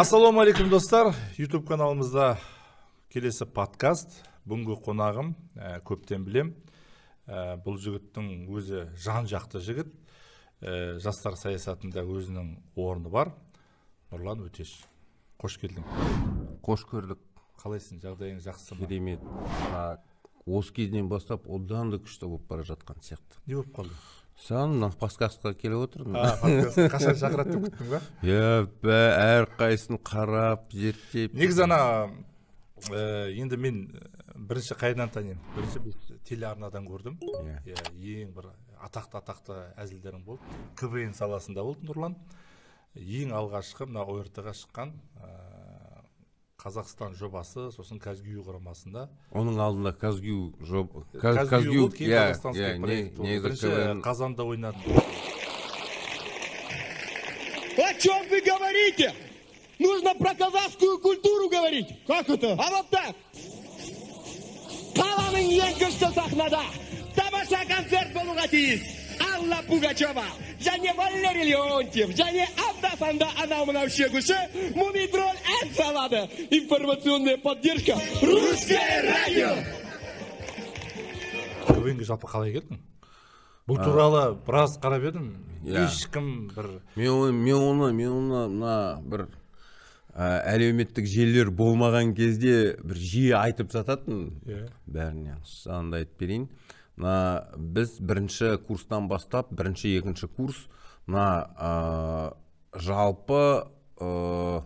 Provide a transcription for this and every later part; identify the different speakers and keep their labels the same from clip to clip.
Speaker 1: ассалаумағалейкум достар YouTube каналымызда келесі подкаст бүгінгі қонағым ә, көптен білем ә, бұл жігіттің өзі жан жақты жігіт ә, жастар саясатында өзінің орны бар нұрлан өтеш қош келдің қош көрдік қалайсың жағдайың жақсы ма керемет
Speaker 2: осы кезден бастап одан да күшті болып бара жатқан сияқты не болып қалды саған мына подкастқа келіп отырмын қашан шақырады деп күттім ба иә әрқайсысын қарап зерттеп негізі
Speaker 1: ана ә, енді мен ә, бірінші қайдан танимын бірінші біз телеарнадан көрдім иә, иә ең бір атақты атақты әзілдерің болды квн саласында болды нұрлан ең алғашқы мына орт ға шыққан ә, қазақстан жобасы сосын казгю құрамасында
Speaker 2: оның алдында казгю жоба казгю қазанда
Speaker 1: ойнады о чем вы говорите нужно про казахскую культуру говорить как это а вот так
Speaker 2: қаланың ең күшті сахнада тамаша концерт болуға тиіс Алла Пугачева, және Валерий Леонтьев, және Абдафанда анау мынау шегуші мумий ән салады. Информационная поддержка Русское радио.
Speaker 1: квн жалпы қалай келдің? бұл туралы біраз қарап едім иә. ешкім бір
Speaker 2: мен оны мен оны мен оны мына бір әлеуметтік желілер болмаған кезде бір жиі айтып жататын иә бәріне соны айтып берейін мына біз бірінші курстан бастап бірінші екінші курс мына жалпы ә,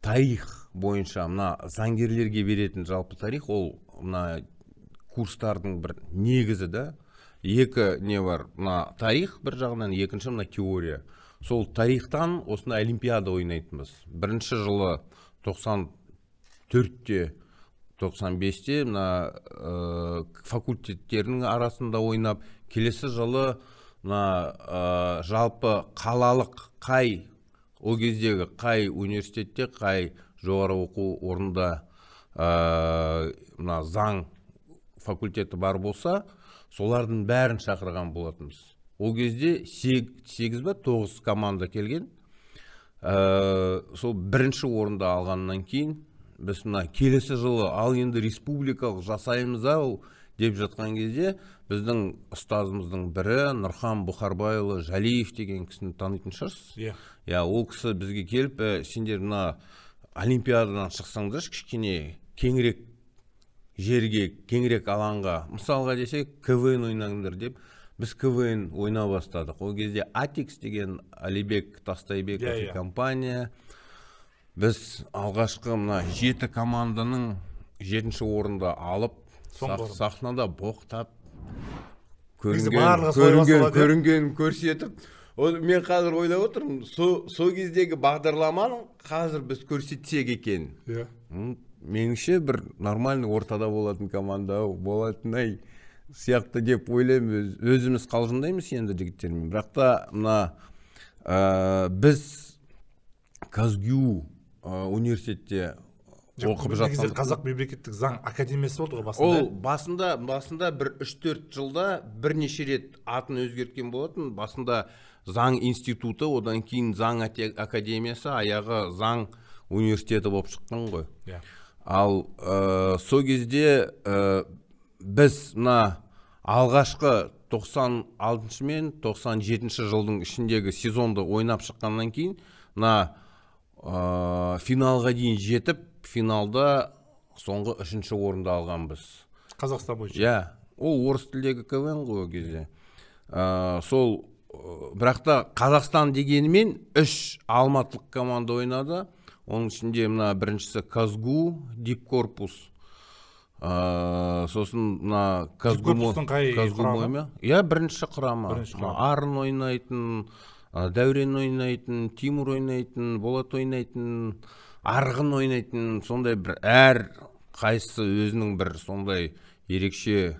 Speaker 2: тарих бойынша мына заңгерлерге беретін жалпы тарих ол мына курстардың бір негізі да екі не бар мына тарих бір жағынан екінші мына теория сол тарихтан осындай олимпиада ойнайтынбыз бірінші жылы 94-те 95-те мына ә, факультеттерінің арасында ойнап келесі жылы мына ә, жалпы қалалық қай ол кездегі қай университетте қай жоғары оқу орнында э, мына заң факультеті бар болса солардың бәрін шақырған болатынбыз ол кезде сегіз ба тоғыз команда келген ә, сол бірінші орынды алғаннан кейін біз мына келесі жылы ал енді республикалық жасаймыз ау деп жатқан кезде біздің ұстазымыздың бірі нұрхан бұхарбайұлы жалиев деген кісіні танитын шығарсыз иә иә ол кісі бізге келіп ә, сендер мына олимпиададан шықсаңдаршы кішкене кеңірек жерге кеңірек алаңға мысалға десек квн ойнаңдар деп біз квн ойнай бастадық ол кезде атикс деген алибек тастайбеков yeah, иә, иә. компания біз алғашқы мына жеті команданың жетінші орында алып сақ, сахнада боқтап иә? көрінген көрсетіп мен қазір ойлап отырмын сол кездегі бағдарламаны қазір біз көрсетсек екен иә меніңше бір нормальный ортада болатын команда болатындай сияқты деп ойлаймын өзіміз қалжыңдаймыз енді жігіттермен бірақ та мына біз казгю университетте оқып жатқан қазақ
Speaker 1: мемлекеттік заң академиясы болды ғой басында ол басында басында бір үш төрт жылда
Speaker 2: бірнеше рет атын өзгерткен болатын басында заң институты одан кейін заң академиясы аяғы заң университеті болып шыққан ғой yeah. Иә. ал ә, сол кезде ә, біз мына алғашқы 96 мен 97 жылдың ішіндегі сезонды ойнап шыққаннан кейін мына ә, финалға дейін жетіп финалда соңғы үшінші орынды алғанбыз
Speaker 1: қазақстан бойынша иә
Speaker 2: ол орыс тілдегі квн ғой ол кезде ә, сол э, бірақ та қазақстан дегенімен үш алматылық команда ойнады оның ішінде мына біріншісі казгу дип корпус ә, сосын мына иә бірінші құрамы бірінші құрама. арын ойнайтын дәурен ойнайтын тимур ойнайтын болат ойнайтын арғын ойнайтын сондай бір әр қайсысы өзінің бір сондай ерекше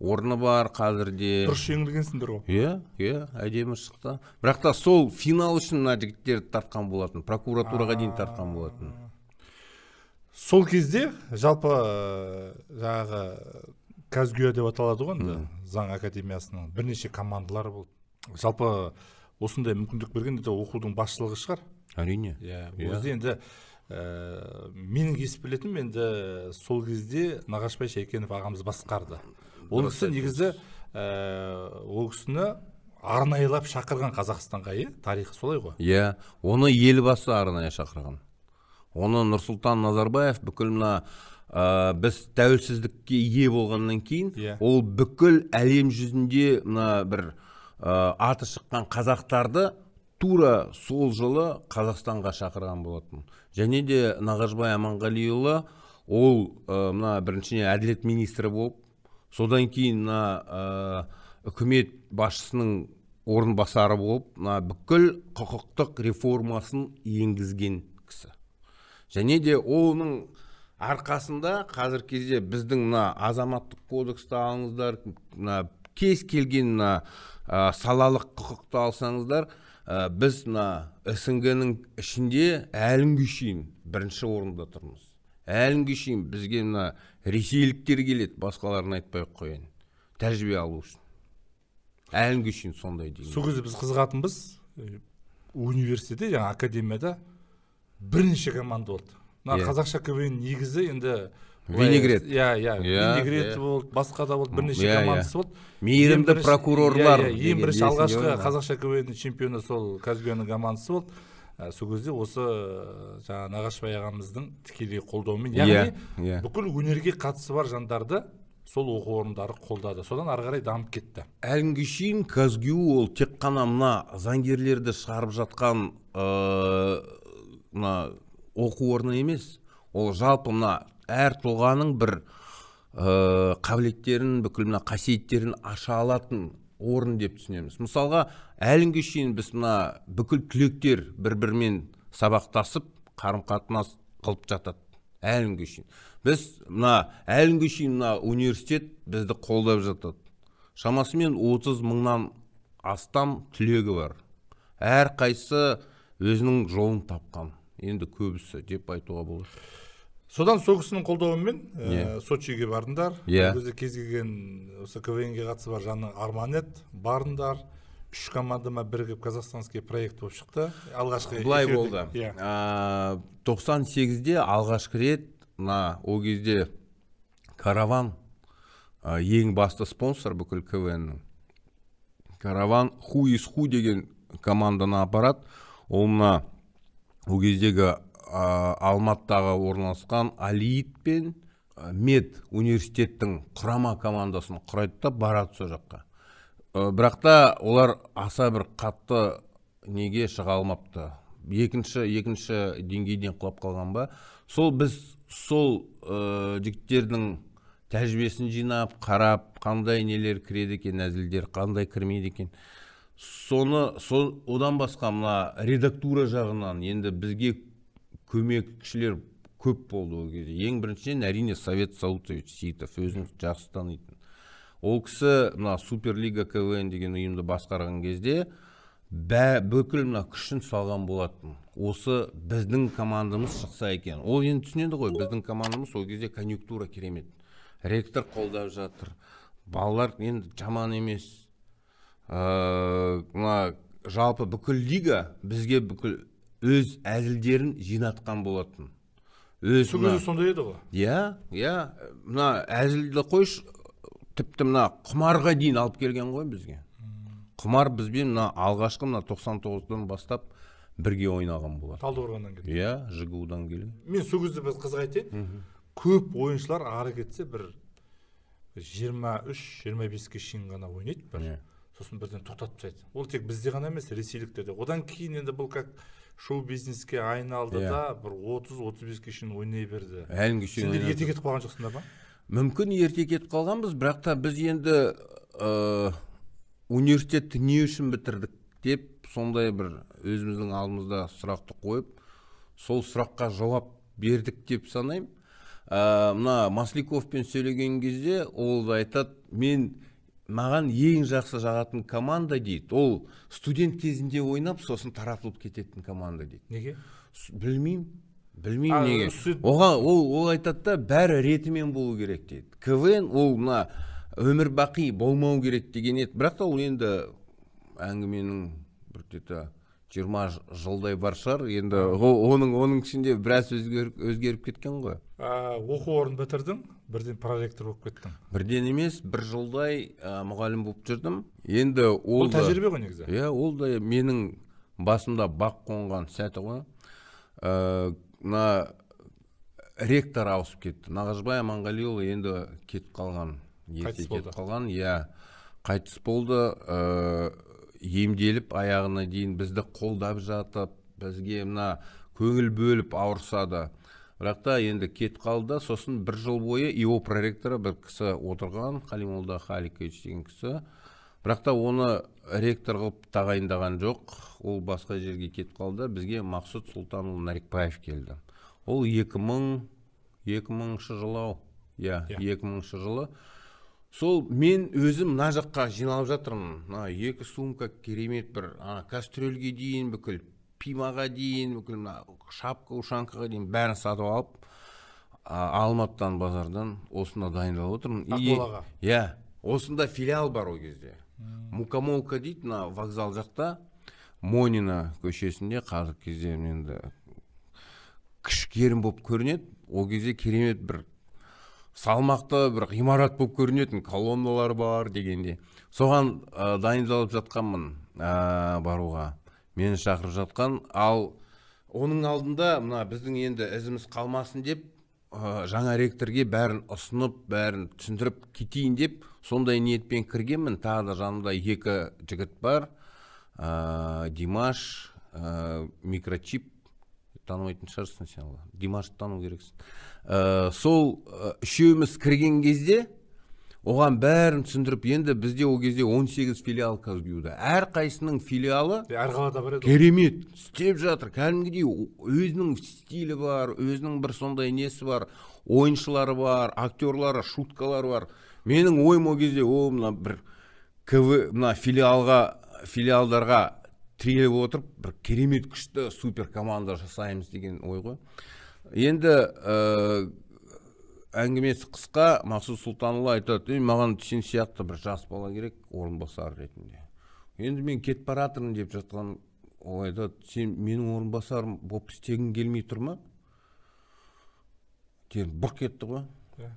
Speaker 2: орны бар қазірде дұрыс жеңілгенсіңдер ғой иә иә әдемі шықты бірақ та сол финал үшін мына жігіттерді тартқан болатын прокуратураға
Speaker 1: дейін тартқан болатын сол кезде жалпы э, жаңағы казгюа деп аталады ғой енді заң академиясының бірнеше командалары болды жалпы осындай мүмкіндік берген оқудың басшылығы шығар әрине иә, иә. өзі енді ә, менің есіп білетінім енді сол кезде нағашбай шәйкенов ағамыз басқарды ол кісі негізі ә, ол кісіні арнайылап шақырған қазақстанға иә тарихы солай ғой
Speaker 2: иә yeah, оны елбасы арнайы шақырған оны нұрсұлтан назарбаев бүкіл мына ә, біз тәуелсіздікке ие болғаннан кейін yeah. Иә. ол бүкіл әлем жүзінде мына бір ә, аты шыққан қазақтарды тура сол жылы қазақстанға шақырған болатын және де нағашбай аманғалиұлы ол э, мына біріншіден әділет министрі болып содан кейін мына э, үкімет басшысының орынбасары болып мына бүкіл құқықтық реформасын енгізген кісі және де оның арқасында қазіргі кезде біздің мына азаматтық кодексті алыңыздар мына кез келген мына ә, салалық құқықты алсаңыздар ә, біз мына снг ішінде әлі шейін бірінші орында тұрмыз әлі шейін бізге мына ресейліктер келеді басқаларын айтпай ақ қояйын тәжірибе алу үшін әлі шейін сондай
Speaker 1: деген сол кезде біз қызығатынбыз э, университетте жаңағы академияда бірнеше команда болды мына иә. қазақша квн негізі енді винегрет иә иә винегрет болды басқа да болды бірнеше командасы болды мейірімді прокурорлар ең бірінші алғашқы қазақша квн чемпионы сол казбионың командасы болды ә, сол кезде осы ә, жаңағы нағашыбай ағамыздың тікелей қолдауымен иә, яғни yeah, иә. бүкіл өнерге қатысы бар жандарды сол оқу орындары қолдады содан ары қарай дамып кетті
Speaker 2: әлі күнге шейін казгю ол тек қана мына заңгерлерді шығарып жатқан ә, мына оқу орны емес ол жалпы мына әр тұлғаның бір ә, қабілеттерін бүкіл мына қасиеттерін аша алатын орын деп түсінеміз мысалға әлі күнге шейін біз мына бүкіл түлектер бір бірімен сабақтасып қарым қатынас қылып жатады әлі күнге шейін біз мына әлі күнге шейін мына университет бізді қолдап жатады шамасымен отыз мыңнан астам түлегі бар әрқайсысы өзінің жолын тапқан енді көбісі деп айтуға болады
Speaker 1: содан сол кісінің қолдауымен ә, сочиге бардыңдар иә yeah. кезде кез келген осы квнге қатысы бар жанның арманы еді бардыңдар үш командама бірігіп казахстанский проект болып шықты алғашқы былай болды
Speaker 2: иә де тоқсан сегізде алғашқы рет мына ол кезде караван ә, ең басты спонсор бүкіл квннің караван ху из ху деген команданы апарады ол мына ол кездегі ә, алматыдағы орналасқан алиит пен мед университеттің құрама командасын құрайды да барады сол жаққа ә, бірақ та олар аса бір қатты неге шыға алмапты екінші екінші деңгейден құлап қалған ба сол біз сол ә, жігіттердің тәжірибесін жинап қарап қандай нелер кіреді екен әзілдер қандай кірмейді екен соны сол одан басқа мына редактура жағынан енді бізге көмекшілер көп болды ол кезде ең біріншіден әрине совет саутович сейітов өзіңіз жақсы танитын ол кісі мына суперлига квн деген ұйымды басқарған кезде бә, бүкіл мына күшін салған болатын осы біздің командамыз шықса екен ол енді түсінеді ғой біздің командамыз ол кезде конъюнктура керемет ректор қолдап жатыр балалар енді жаман емес э, мына жалпы бүкіл лига бізге бүкіл өз әзілдерін жинатқан болатын өз сол кезде сондай еді ғой иә иә мына әзілді қойшы тіпті мына құмарға дейін алып келген ғой бізге құмар бізбен мына алғашқы мына тоқсан тоғыздан бастап бірге ойнаған болатын талдықорғаннан келген иә жгудан келген
Speaker 1: мен сол кезде бір қызық айтайын көп ойыншылар ары кетсе бір жиырма үш жиырма беске шейін ғана ойнайды бір иә. сосын бірден тоқтатып тастайды ол тек бізде ғана емес ресейліктерде одан кейін енді бұл как шоу бизнеске айналды иә. да бір отыз 35 беске шейін ойнай берді әлі күнге шейін сендер ерте кетіп
Speaker 2: қалған жоқсыңдар ма мүмкін ерте кетіп қалғанбыз бірақ та біз енді ә, университетті не үшін бітірдік деп сондай бір өзіміздің алдымызда сұрақты қойып сол сұраққа жауап бердік деп санаймын ә, мына масликовпен сөйлеген кезде ол да айтады мен маған ең жақсы жағатын команда дейді ол студент кезінде ойнап сосын таратылып кететін команда дейді неге білмеймін білмеймін неге оған ол ол айтады да бәрі ретімен болу керек дейді квн ол мына өмір бақи болмау керек деген еді бірақ та ол енді әңгіменің бір где то жиырма жылдай бар шығар енді оның оның ішінде біраз өзгеріп, кеткен ғой
Speaker 1: оқу орнын бітірдің бірден проректор болып кеттің
Speaker 2: бірден емес бір жылдай ә, мұғалім болып жүрдім енді ол бұл тәжірибе ғой негізі иә ол да менің басымда бақ қонған сәті ғой мына ректор ауысып кетті нағашбай аманғалиұлы енді кетіп қалған ерте кетіп қалған иә қайтыс болды ә, емделіп аяғына дейін бізді қолдап жатып бізге мына көңіл бөліп ауырса да бірақ та енді кетіп қалды да сосын бір жыл бойы ио проректоры бір кісі отырған қалимолда халикович деген кісі бірақ та оны ректор қылып тағайындаған жоқ ол басқа жерге кетіп қалды бізге мақсұт сұлтанұлы нарикбаев келді ол 2000 екі мыңыншы жылы ау иә 2000 иә. ші жылы сол мен өзім мына жаққа жиналып жатырмын мына екі сумка керемет бір ана кастрюльге дейін бүкіл пимаға дейін бүкіл мына шапка ушанкаға дейін бәрін сатып алып ә, алматыдан базардан осында дайындалып отырмын иә осында филиал бар ол кезде мукомолка дейді мына вокзал жақта монина көшесінде қазіргі кезде енді кішігерім болып көрінеді ол кезде керемет бір салмақты бір ғимарат болып көрінетін колонналар бар дегенде соған ә, дайындалып жатқанмын ә, баруға мені шақырып жатқан ал оның алдында мына біздің енді ізіміз қалмасын деп ә, жаңа ректорге бәрін ұсынып бәрін түсіндіріп кетейін деп сондай ниетпен кіргенмін тағы да жанымда екі жігіт бар ә, димаш ә, микрочип танымайтын шығарсың сен димашты тану керексің ә, сол үшеуміз кірген кезде оған бәрін түсіндіріп енді бізде ол кезде 18 филиал әр әрқайсысының филиалы әр қалада бар еді керемет істеп жатыр кәдімгідей өзінің стилі бар өзінің бір сондай несі бар ойыншылары бар актерлары шуткалары бар менің ойым ол кезде о мына бір кв мына филиалға филиалдарға тіреліп отырып бір керемет күшті супер команда жасаймыз деген ой ғой енді э, әңгімесі қысқа мақсұт сұлтанұлы айтады маған сен сияқты бір жас бала керек орынбасар ретінде енді мен кетіп бара жатырмын деп жатқан ол айтады сен менің орынбасарым болып істегің келмей тұр ма деген бұрқ етті ғой иә.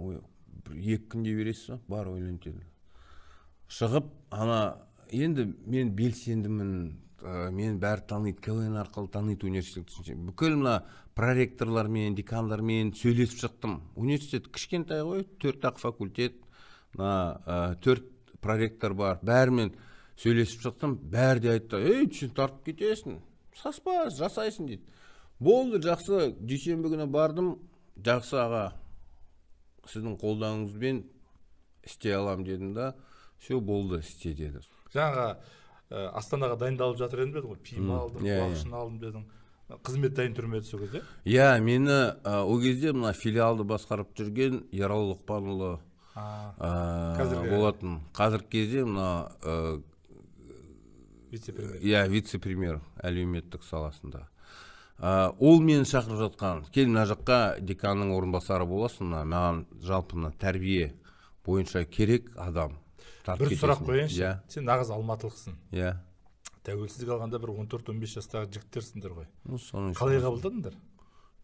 Speaker 2: ой бір екі күнде бересіз ба бар ойлан деді шығып ана енді мен белсендімін ә, мен бәрі таниды квн арқылы таниды университет бүкіл мына проректорлармен декандармен сөйлесіп шықтым университет кішкентай ғой төрт ақ факультет мына ә, төрт проректор бар бәрімен сөйлесіп шықтым бәрі де айтты ей сен тартып кетесің саспа жасайсың дейді болды жақсы дүйсенбі күні бардым жақсы аға сіздің қолдауыңызбен істей аламын дедім да все болды істе деді
Speaker 1: жаңағы ә, астанаға дайындалып жатыр едім дедің ғой пима алдым yeah, иә, иә. алдым дедің қызмет дайын тұр ма еді сол кезде
Speaker 2: иә yeah, мені ол кезде мына филиалды басқарып жүрген ералы лұқпанұлы болатын қазіргі кезде мына
Speaker 1: вице премьер иә
Speaker 2: вице премьер әлеуметтік саласында ә, ол мені шақырып жатқан кел мына жаққа деканның орынбасары боласың мына маған жалпы мына тәрбие бойынша керек адам бір сұрақ қояйыншы иә
Speaker 1: сен нағыз алматылықсың иә тәуелсіздік алғанда бір он төрт он бес жастағы жігіттерсіңдер ғой соның қалай қабылдадыңдар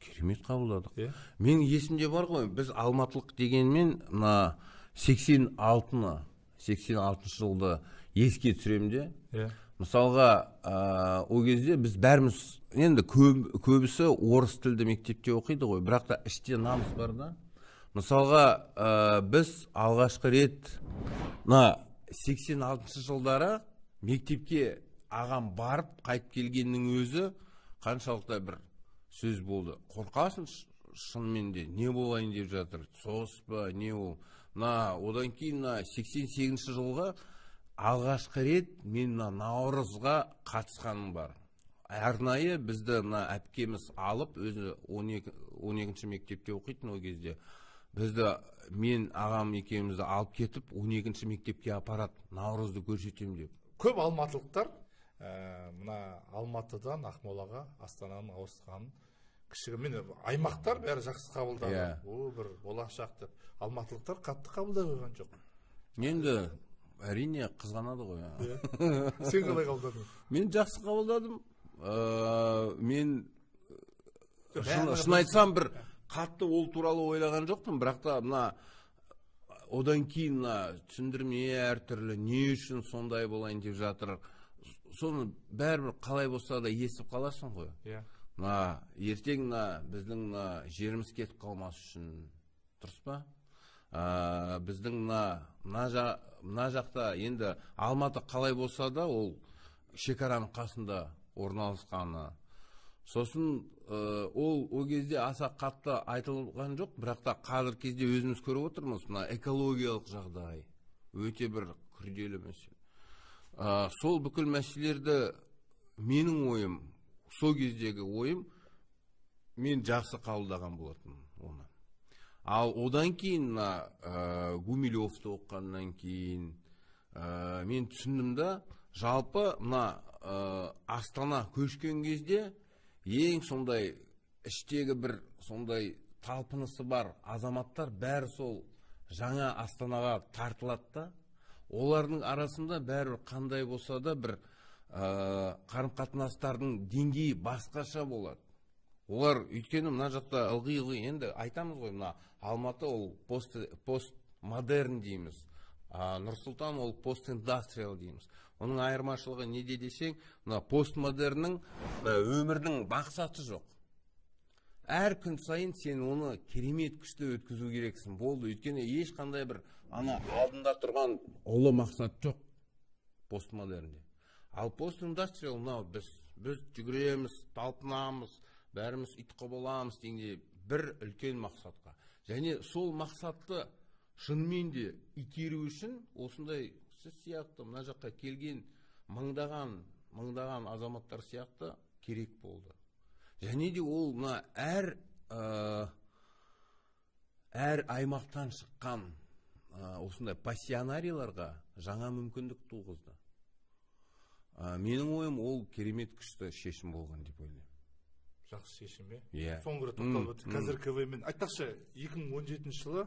Speaker 2: керемет қабылдадық иә менің есімде бар ғой біз алматылық дегенмен мына сексен алтыны сексен алтыншы жылды еске түсіремін де иә мысалға ә, ол кезде біз бәріміз енді көбісі орыс тілді мектепте оқиды ғой бірақ та іште намыс бар да мысалға ә, біз алғашқы рет мына сексен алтыншы жылдары мектепке ағам барып қайтып келгеннің өзі қаншалықты бір сөз болды қорқасың шынымен де не болайын деп жатыр соғыс па не ол мына одан кейін мына сексен сегізінші жылғы алғашқы рет мен мына наурызға қатысқаным бар арнайы бізді мына әпкеміз алып өзі он екінші мектепте оқитын ол кезде бізді мен ағам екеумізді алып кетіп 12 екінші мектепке апарады наурызды көрсетемін деп
Speaker 1: көп алматылықтар ә, мына алматыдан ақмолаға астананың ауысқанын кішігімен аймақтар бәрі жақсы қабылдады yeah. Иә. о бір болашақ деп алматылықтар қатты қабылдай қойған жоқ
Speaker 2: енді әрине қызғанады ғой yeah. Иә. сен қалай қабылдадың мен жақсы қабылдадым ә, мен
Speaker 1: шын айтсам бір
Speaker 2: ә қатты ол туралы ойлаған жоқпын бірақ та мына одан кейін мына түсіндірме әртүрлі не үшін сондай болайын деп жатыр соны бәрібір қалай болса да естіп қаласың ғой иә мына ертең мына біздің мына жеріміз кетіп қалмас үшін дұрыс па ә, біздің мына мына жақта енді алматы қалай болса да ол шекараның қасында орналасқаны сосын Э, ол ол кезде аса қатты айтылған жоқ бірақ та қазіргі кезде өзіміз көріп отырмыз мына экологиялық жағдай өте бір күрделі мәселе ә, сол бүкіл мәселелерді менің ойым сол кездегі ойым мен жақсы қабылдаған болатынмын оны ал одан кейін мына ә, оқығаннан кейін ә, мен түсіндім да жалпы мына ә, астана көшкен кезде ең сондай іштегі бір сондай талпынысы бар азаматтар бәрі сол жаңа астанаға тартылады да олардың арасында бәрі қандай болса да бір ә, қарым қатынастардың деңгейі басқаша болады олар өйткені мына жақта ылғи ылғи енді айтамыз ғой мына алматы ол пост, модерн дейміз ә, нұрсұлтан ол пост индастриал дейміз оның айырмашылығы неде десең мына постмодерннің өмірдің мақсаты жоқ әр күн сайын сен оны керемет күшті өткізу керексің болды өйткені ешқандай бір ана алдында тұрған ұлы мақсат жоқ постмодернде ал постиндустриал мынау біз біз жүгіреміз талпынамыз бәріміз ұйтқы боламыз дегендей бір үлкен мақсатқа және сол мақсатты шынымен де итеру үшін осындай сіз сияқты мына жаққа келген мыңдаған мыңдаған азаматтар сияқты керек болды және де ол мына әр ә, әр аймақтан шыққан ә, осындай пассионарийларға жаңа мүмкіндік туғызды ә, менің ойым ол керемет күшті шешім болған деп ойлаймын
Speaker 1: жақсы шешім иә иә соңғы рет тоқталып өттік қазір квмен айтпақшы 2017 жылы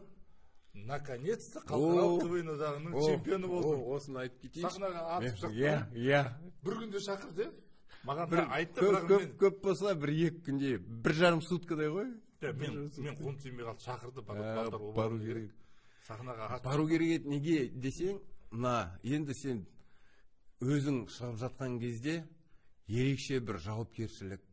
Speaker 1: наконец то халықаралық квн одағының чемпионы болдың осыны айтып кетейінші сахнаға атып шықты иә иә бір күнде шақырды маған бір айтты көп көп
Speaker 2: көп болса бір екі күнде бір жарым суткадай ғой мен мен қолым тимей қалды
Speaker 1: шақырды ә, бару керек сахнаға бару
Speaker 2: керек еді неге десең мына енді сен өзің шығып жатқан кезде ерекше бір жауапкершілік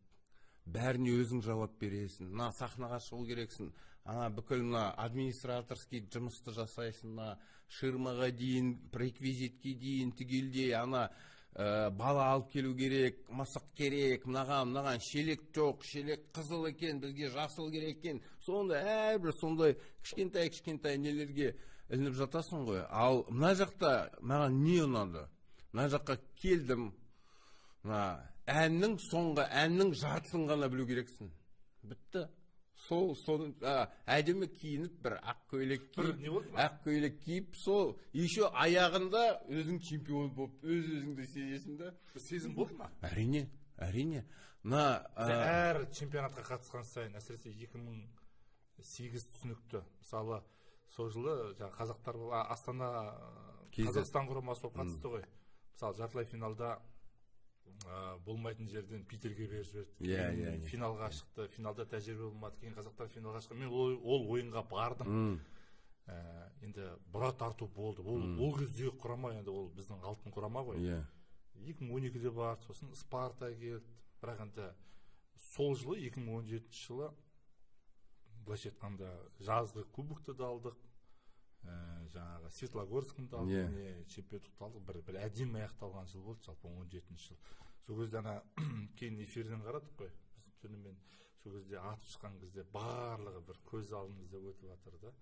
Speaker 2: бәріне өзің жауап бересің мына сахнаға шығу керексің ана бүкіл мына администраторский жұмысты жасайсың мына ширмаға дейін реквизитке дейін түгелдей ана ә, бала алып келу керек мысық керек мынаған мынаған шелек жоқ шелек қызыл екен бізге жасыл керек екен Сонда әрбір сондай кішкентай кішкентай нелерге ілініп жатасың ғой ал мына жақта маған не ұнады мына жаққа келдім мына әннің соңғы әннің жартысын ғана білу керексің бітті сол соны әдемі киініп бір ақ көйлек киіп ақ көйлек киіп сол еще аяғында өзің чемпион болып өз өзіңді сезесің
Speaker 1: да сезім болды ма
Speaker 2: әрине әрине мына әр
Speaker 1: чемпионатқа қатысқан сайын әсіресе екі мың сегіз түсінікті мысалы сол жылы жаңағы қазақтар астана қазақстан құрамасы болып қатысты ғой мысалы жартылай финалда ә, болмайтын жерден питерге беріп жіберді иә, иә иә финалға шықты финалда тәжірибе болмады кейін қазақтар финалға шықты мен ол, ойынға бардым ә, енді бұра тарту болды ол mm. ол кездегі құрама енді ол біздің алтын құрама ғой иә екі мың он екіде барды сосын спарта келді бірақ енді сол жылы 2017 жылы былайша айтқанда жазғы кубокты да алдық ә, жаңағы светлогорскім да yeah. бір, бір әдемі аяқталған жыл болды жалпы он жетінші жыл сол кезде ана кейін эфирден қарадық қой біз түнімен сол кезде атып шыққан кезде барлығы бір көз алдымызда өтіп жатыр да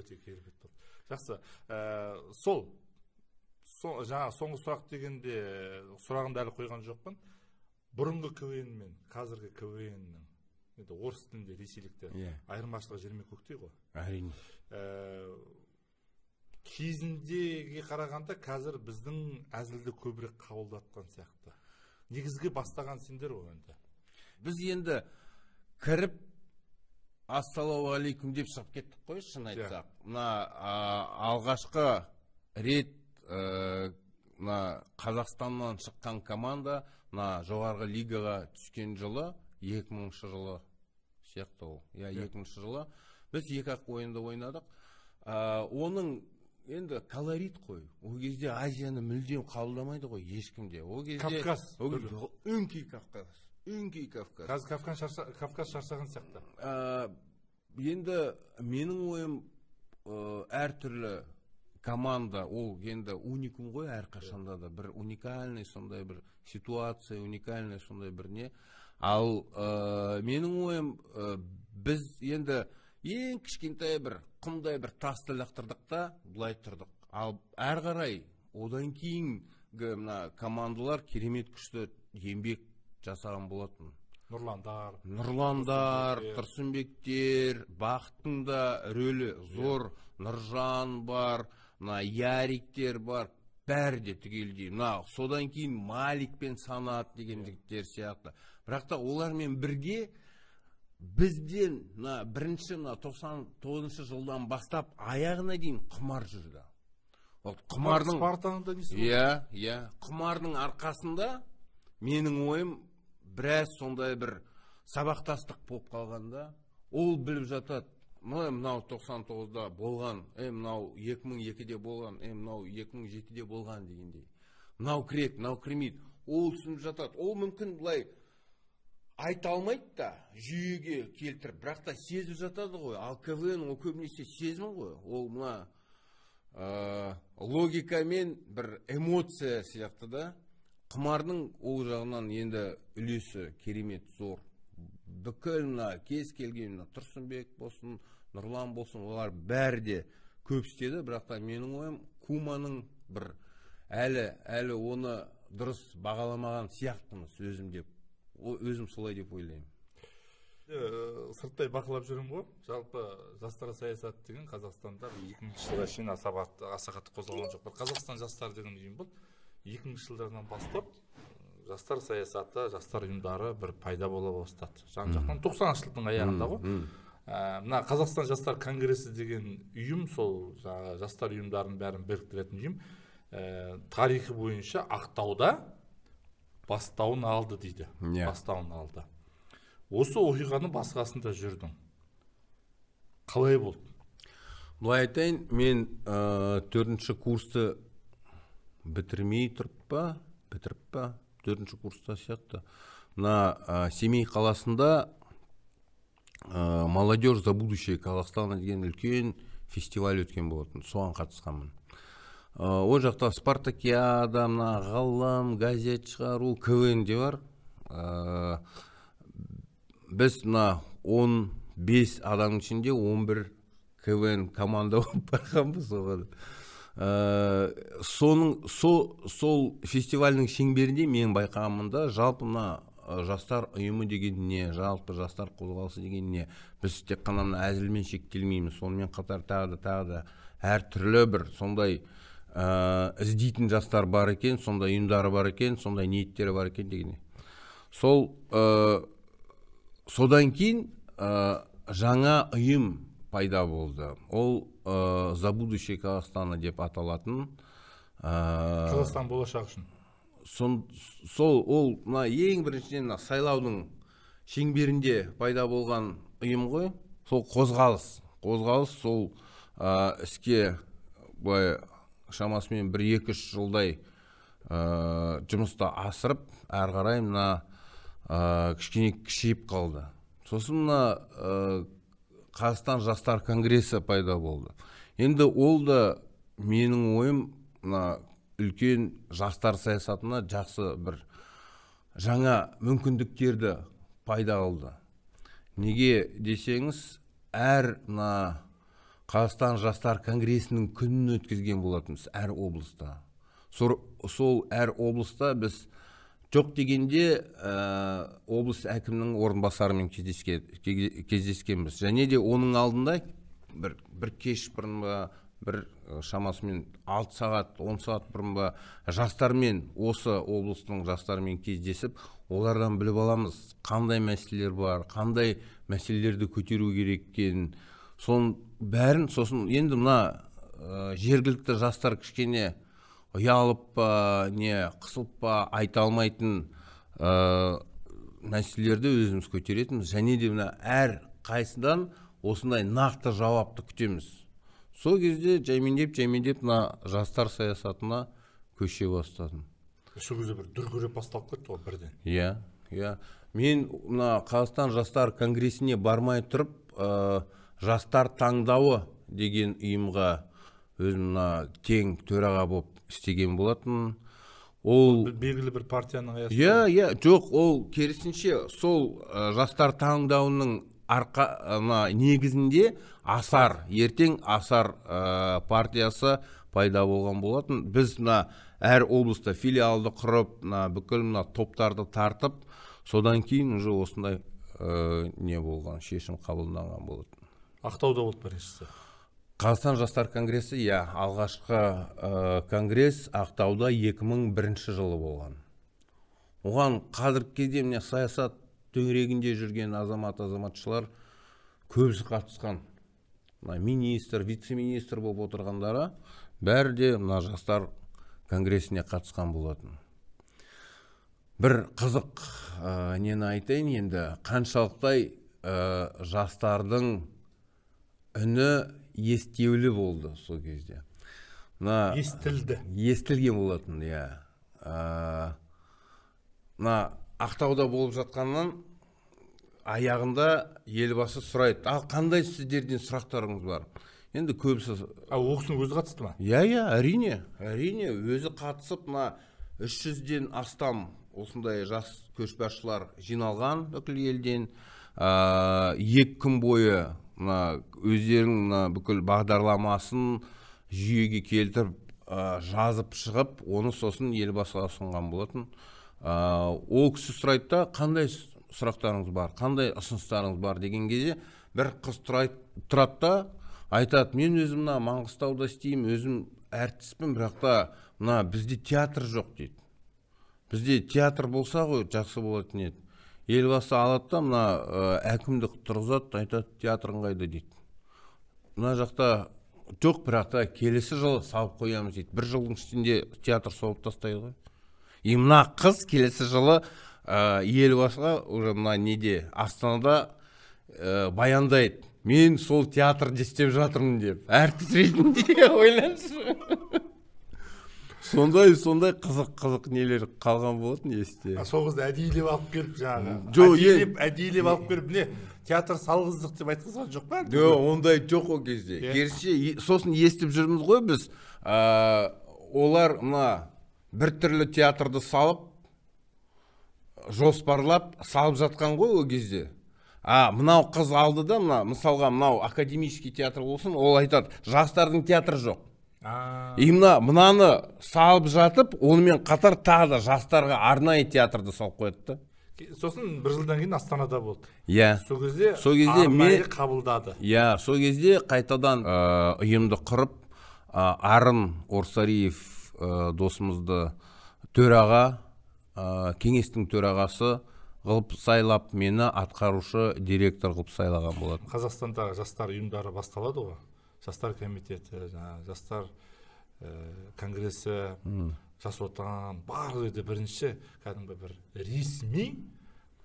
Speaker 1: өте керемет болды жақсы ә, сол со, жаңағы соңғы сұрақ дегенде э, сұрағымды әлі қойған жоқпын бұрынғы квн мен қазіргі квннің енді орыс тілінде ресейліктер yeah. Иә. айырмашылығы мен көктей ғой әрине кезіндеге қарағанда қазір біздің әзілді көбірек қабылдатқан сияқты негізгі бастаған сендер ғой енді біз енді
Speaker 2: кіріп ассалаумағалейкум деп шығып кеттік қой шын иә. айтсақ мына алғашқы рет мына қазақстаннан шыққан команда мына жоғарғы лигаға түскен жылы 2000 жылы сияқты ол иә, иә. екі жылы біз екі ақ ойынды ойнадық ә, оның енді колорит қой ол кезде азияны мүлдем қабылдамайды ғой ешкім де ол кезде кавказ өңкей кавказ өңкей кавказ қазір кавказ кавказ шаршаған сияқты ә, енді менің ойым ә, әртүрлі команда ол енді уникум ғой әрқашанда да бір уникальный сондай бір ситуация уникальный сондай бір не ал ә, менің ойым біз енді ең кішкентай бір құмдай бір тасты лақтырдық та былай тұрдық ал әр қарай одан кейінгі мына командалар керемет күшті еңбек жасаған болатын
Speaker 1: нұрландар нұрландар
Speaker 2: тұрсынбектер бақыттың да рөлі зор иә. нұржан бар мына яриктер бар бәрі де түгелдей мына содан кейін малик пен санат деген иә. жігіттер сияқты бірақ та олармен бірге бізден мына бірінші мына тоқсан тоғызыншы жылдан бастап аяғына дейін құмар жүрді ол құмардың да иә иә құмардың арқасында менің ойым біраз сондай бір сабақтастық болып қалғанда ол біліп жатады мына мынау тоқсан тоғызда болған е мынау екі мың екіде болған е мынау екі мың жетіде болған дегендей мынау кіреді мынау кірмейді ол түсініп жатады ол мүмкін былай айта алмайды да жүйеге келтіріп бірақ та сезіп жатады ғой ал квн ол көбінесе сезім ғой ол мына ә, логика мен бір эмоция сияқты да құмардың ол жағынан енді үлесі керемет зор бүкіл мына кез келген мына тұрсынбек болсын нұрлан болсын олар бәрі де көп істеді бірақ та менің ойым куманың бір әлі әлі оны дұрыс бағаламаған сияқтымыз өзім деп өзім солай деп ойлаймын
Speaker 1: сырттай бақылап жүрмін ғой жалпы жастар саясаты деген қазақстанда екі мыңыншы жылға шейін аса қатты қозғалған жоқ бірақ қазақстан жастары деген ұйым болды екі мыңыншы жылдардан бастап жастар саясаты жастар ұйымдары бір пайда бола бастады жан жақтан тоқсаныншы жылдың аяғында ғой ә, мына қазақстан жастар конгресі деген ұйым сол жаңағы жастар ұйымдарының бәрін біріктіретін ұйым ә, тарихы бойынша ақтауда бастауын алды дейді иә бастауын алды осы оқиғаны басқасында жүрдің қалай болды
Speaker 2: былай айтайын мен төртінші курсты бітірмей тұрып па бітіріп па төртінші курста сияқты мына семей қаласында ә, молодежь за будущее казахстана деген үлкен фестиваль өткен болатын соған қатысқанмын Э, ол жақта спартакиада мына ғылым газет шығару квн де бар ә, біз мына он бес адамның ішінде 11 бір квн команда болып барғанбыз оған э, соның со, сол фестивальдің шеңберінде мен да жалпы мына жастар ұйымы деген не жалпы жастар қозғалысы деген не біз тек қана мына әзілмен шектелмейміз сонымен қатар тағы да тағы да әртүрлі бір сондай ә, э, іздейтін жастар бар екен сондай ұйымдары бар екен сондай ниеттері бар екен деген сол ә, содан кейін э, жаңа ұйым пайда болды ол ә, за будущее казахстана деп аталатын ә, қазақстан болашағы үшін сол ол мына ең біріншіден мына сайлаудың шеңберінде пайда болған ұйым ғой сол қозғалыс қозғалыс сол ә, іске былай шамасымен бір екі үш жылдай ә, э, жұмыста асырып әрі қарай мына ә, кішкене кішейіп қалды сосын мына ә, қазақстан жастар конгресі пайда болды енді ол да менің ойым мына үлкен жастар саясатына жақсы бір жаңа мүмкіндіктерді пайда алды неге десеңіз әр мына қазақстан жастар конгресінің күнін өткізген болатынбыз әр облыста сол, әр облыста біз жоқ дегенде ә, облыс әкімінің орынбасарымен кездескен, кездескенбіз және де оның алдында бір, бір кеш бұрын ба бір шамасымен алты сағат он сағат бұрын ба жастармен осы облыстың жастарымен кездесіп олардан біліп аламыз қандай мәселелер бар қандай мәселелерді көтеру керек екенін соны бәрін сосын енді мына жергілікті жастар кішкене ұялып па не қысылып па айта алмайтын ә, мәселелерді өзіміз көтеретінбіз және де мына әр қайсыдан осындай нақты жауапты күтеміз сол кезде жәймендеп жәймендеп мына жастар саясатына көше бастадым
Speaker 1: сол кезде бір дүркіреп басталып кетті ғой бірден
Speaker 2: иә иә мен мына қазақстан жастар конгресіне бармай тұрып жастар таңдауы деген ұйымға өзім мына тең төраға болып істеген болатын ол белгілі бір партияның аясында иә yeah, иә жоқ ол керісінше сол жастар таңдауының арқа мына негізінде асар ертең асар партиясы пайда болған болатын біз мына әр облыста филиалды құрып мына бүкіл мына топтарды тартып содан кейін уже осындай не болған шешім қабылданған болатын
Speaker 1: ақтауда болды біріншісі
Speaker 2: қазақстан жастар конгресі иә алғашқы ә, конгресс ақтауда 2001 жылы болған оған қазіргі кезде міне саясат төңірегінде жүрген азамат азаматшылар көбісі қатысқан мына министр вице министр болып отырғандары бәрі де мына жастар конгресіне қатысқан болатын бір қызық ә, нені айтайын енді қаншалықтай э, жастардың үні естеулі болды сол кезде мына естілді естілген болатын иә мына ақтауда болып жатқаннан аяғында елбасы сұрайды ал қандай сіздерден сұрақтарыңыз бар енді көбісі а ол кісінің өзі қатысты ма иә иә әрине әрине өзі қатысып мына үш жүзден астам осындай жас көшбасшылар жиналған бүкіл елден ә, екі күн бойы мына өздерінің мына бүкіл бағдарламасын жүйеге келтіріп ә, жазып шығып оны сосын елбасыға ұсынған болатын ә, ол кісі сұрайды да қандай сұрақтарыңыз бар қандай ұсыныстарыңыз бар деген кезде бір қыз тұрады да айтады мен өзім мына маңғыстауда істеймін өзім әртіспін бірақ та мына бізде театр жоқ дейді бізде театр болса ғой жақсы болатын еді елбасы алады да мына әкімдік тұрғызады айтады театрың қайда дейді мына жақта жоқ бірақ та келесі жылы салып қоямыз дейді бір жылдың ішінде театр соғып тастайды ғой и мына қыз келесі жылы ә, елбасыға уже мына неде астанада ә, баяндайды мен сол театрды істеп жатырмын деп әртіс ретінде ойлаңызшы сондай сондай қызық қызық нелер қалған болатын есте
Speaker 1: сол қызды әдейілеп алып келіп жаңағы жоқ әдейілеп әдейілеп алып келіп міне театр салғыздық деп айтқызған жоқ па жоқ ондай жоқ ол кезде керісінше сосын естіп жүрміз
Speaker 2: ғой біз олар мына бір түрлі театрды салып жоспарлап салып жатқан ғой ол кезде а мынау қыз алды да мына мысалға мынау академический театр болсын ол айтады жастардың театры жоқ
Speaker 1: и
Speaker 2: мына мынаны салып жатып онымен қатар тағы да жастарға арнайы театрды салып қояды
Speaker 1: да сосын бір жылдан кейін астанада болды иә сол кезде сол кезде мен қабылдады
Speaker 2: иә сол кезде қайтадан э, ұйымды құрып э, арын орсариев э, досымызды төраға кеңестің төрағасы қылып сайлап мені атқарушы директор қылып сайлаған болатын
Speaker 1: қазақстандағы жастар ұйымдары басталады ғой жастар комитеті жаңағы жастар ә, конгресі жас отан барлық жерде бірінші кәдімгі бір ресми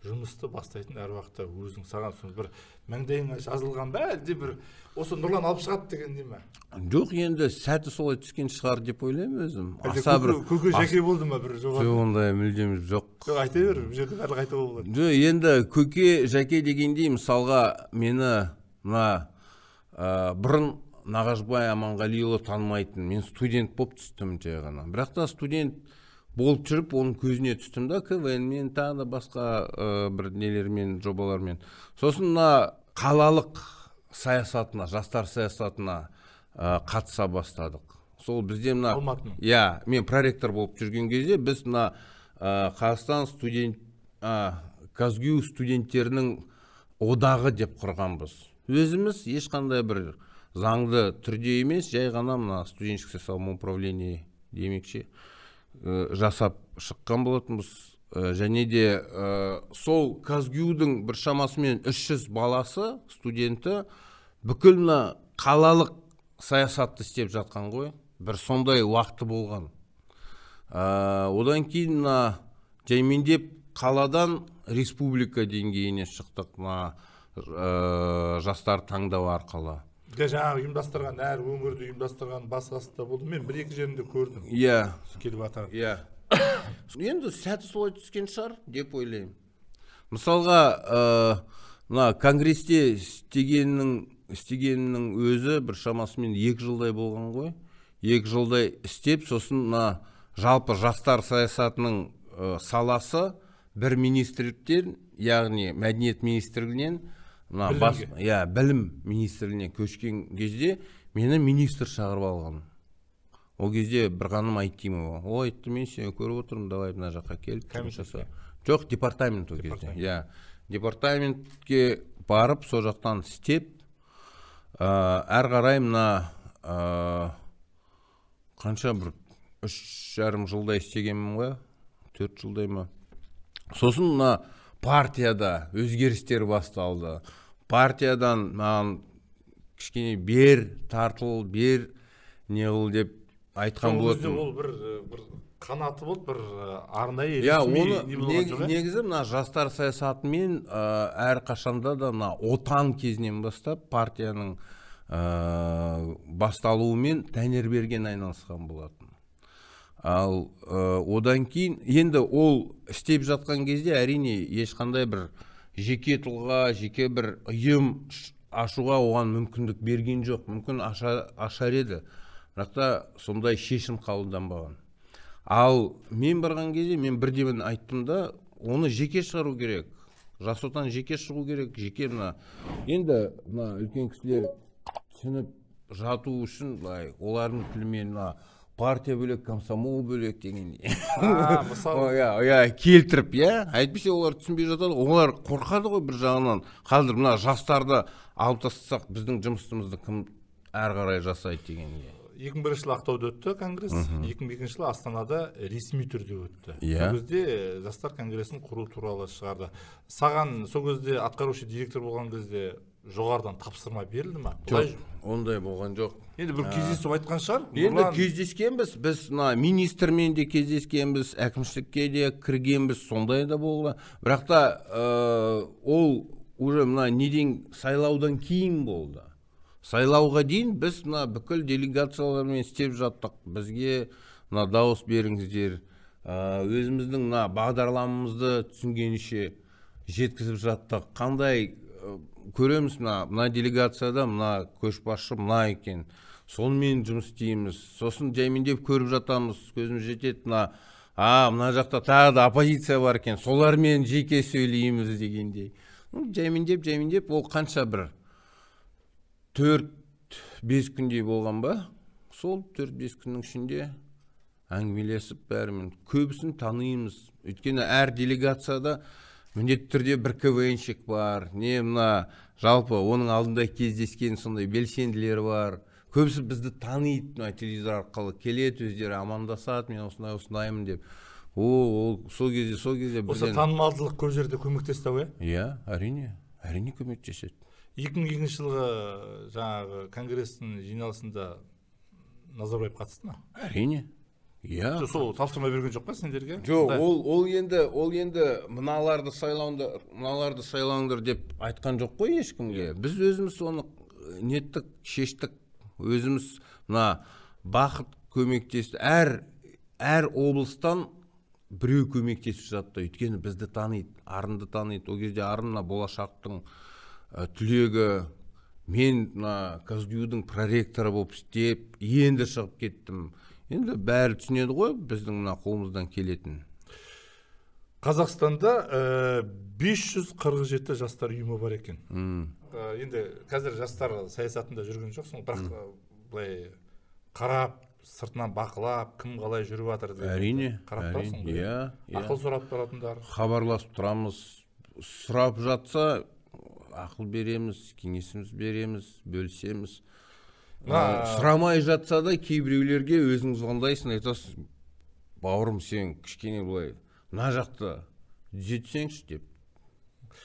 Speaker 1: жұмысты бастайтын әр уақытта өзің саған сол бір маңдайыңа жазылған ба әлде бір осы нұрлан алып шығады дегендей ма
Speaker 2: жоқ енді сәті солай түскен шығар деп ойлаймын өзім аса бір көке жәке болды ма бір жоба жоқ ондай мүлдем жоқ
Speaker 1: айта бер бұл жерде барлығы айтуға болады
Speaker 2: жоқ енді көке жәке дегендей мысалға мені мына ә, бұрын нағашбай аманғалиұлы танымайтын мен студент болып түстім жай ғана бірақ та студент болып жүріп оның көзіне түстім да квн мен тағы да басқа ә, бір нелермен жобалармен сосын мына қалалық саясатына жастар саясатына ә, қатыса бастадық сол бізде мына алматының иә мен проректор болып жүрген кезде біз мына қазақстан студент ә, казгю студенттерінің одағы деп құрғанбыз өзіміз ешқандай бір заңды түрде емес жай ғана мына студенческое самоуправление демекші ә, жасап шыққан болатынбыз ә, және де ә, сол казгюдің бір шамасымен 300 баласы студенті бүкіл қалалық саясатты істеп жатқан ғой бір сондай уақыты болған ә, одан кейін мына жәймендеп қаладан республика деңгейіне шықтық мына ә, жастар таңдау арқылы
Speaker 1: жаңағы ұйымдастырған әр өңірде ұйымдастырған бас қасында болды мен бір екі жерінде көрдім иә келіп жатыр иә енді сәті
Speaker 2: солай түскен шығар деп ойлаймын мысалға мына ә, конгрессте істегеннің істегеннің өзі бір шамасымен екі жылдай болған ғой екі жылдай істеп сосын мына жалпы жастар саясатының ә, саласы бір министрліктен яғни мәдениет министрлігінен мына бас иә білім министрлігіне көшкен кезде мені министр шақырып алған ол кезде бір ғаным айттимова ол айтты мен сені көріп отырмын давай мына жаққа келіп жаса жоқ департамент ол кезде иә департаментке барып сол жақтан істеп ә, әрі қарай мына қанша бір үш жарым жылдай істегенмін ғой төрт жылдай ма сосын мына партияда өзгерістер басталды партиядан маған кішкене бер тартыл бер не қыл деп айтқан болатын
Speaker 1: ол бір бір қанаты болды бір арнайы иә оны негізі
Speaker 2: мына жастар саясатымен әр қашанда да мына отан кезінен бастап партияның басталуымен берген айналысқан болады ал э, одан кейін енді ол істеп жатқан кезде әрине ешқандай бір жеке тұлға жеке бір ұйым ашуға оған мүмкіндік берген жоқ мүмкін аша, ашар еді бірақ та сондай шешім қабылданбаған ал мен барған кезде мен бірдемені айттым да оны жеке шығару керек жас отан жеке шығу керек жеке мына енді мына үлкен кісілер түсініп жату үшін былай олардың тілімен мына партия бөлек комсомол бөлек дегендей мысалы иә келтіріп иә әйтпесе олар түсінбей жатады олар қорқады ғой бір жағынан қазір мына жастарды алып тастасақ біздің жұмысымызды кім әрі қарай жасайды дегендей
Speaker 1: екі мың жылы ақтауда өтті конгресс екі мың екінші жылы астанада ресми түрде өтті иә кезде жастар конгресін құру туралы шығарды саған сол кезде атқарушы директор болған кезде жоғарыдан тапсырма берілді ма
Speaker 2: ондай болған жоқ енді бір ә, кездесіп айтқан шығар енді кездескенбіз біз мына министрмен де кездескенбіз әкімшілікке де кіргенбіз сондай да болды. бірақ та ә, ол уже мына неден сайлаудан кейін болды сайлауға дейін біз мына бүкіл делегациялармен істеп жаттық бізге мына дауыс беріңіздер ә, өзіміздің мына бағдарламамызды түсінгенше жеткізіп жаттық қандай көреміз мына мына делегацияда мына көшбасшы мына екен сонымен жұмыс істейміз сосын жәймендеп көріп жатамыз көзіміз жетеді мына а мына жақта тағы да оппозиция бар екен солармен жеке сөйлейміз дегендей жәймендеп жәймендеп ол қанша бір төрт бес күндей болған ба сол төрт бес күннің ішінде әңгімелесіп бәрімен көбісін танимыз өйткені әр делегацияда міндетті түрде бір квнщик бар не мына жалпы оның алдында кездескен сондай белсенділер бар көбісі бізді таниды мына телевизор арқылы келеді өздері амандасады мен осындай осындаймын деп о ол сол кезде сол кезде осы танымалдылық
Speaker 1: көп жерде көмектесті ау иә
Speaker 2: иә әрине әрине көмектеседі
Speaker 1: екі мың екінші жылғы жаңағы конгресстің жиналысында назарбаев қатысты ма әрине иә сол тапсырма берген жоқ па сендерге жоқ ол
Speaker 2: ол енді ол енді мыналарды сайлаңдар мыналарды сайлаңдар деп айтқан жоқ қой ешкімге иә. біз өзіміз соны неттік шештік өзіміз мына бақыт көмектесті әр әр облыстан біреу көмектесіп жатты өйткені бізді таниды арынды таниды ол кезде арын мына болашақтың түлегі мен мына казгюдің проректоры болып істеп енді шығып кеттім енді бәрі түсінеді ғой біздің мына қолымыздан келетін
Speaker 1: қазақстанда ә, э, 547 жастар ұйымы бар екен ә, енді қазір жастар саясатында жүрген жоқсың бірақ э, былай қарап сыртынан бақылап кім қалай жүріп жатыр деп әрине қарап тұрасың иә? Иә, иә ақыл сұрап тұратындар
Speaker 2: хабарласып тұрамыз сұрап жатса ақыл береміз кеңесіміз береміз бөлісеміз сұрамай жатса да кейбіреулерге өзіңіз звондайсың айтасыз бауырым сен кішкене былай мына жақты түзетсеңші деп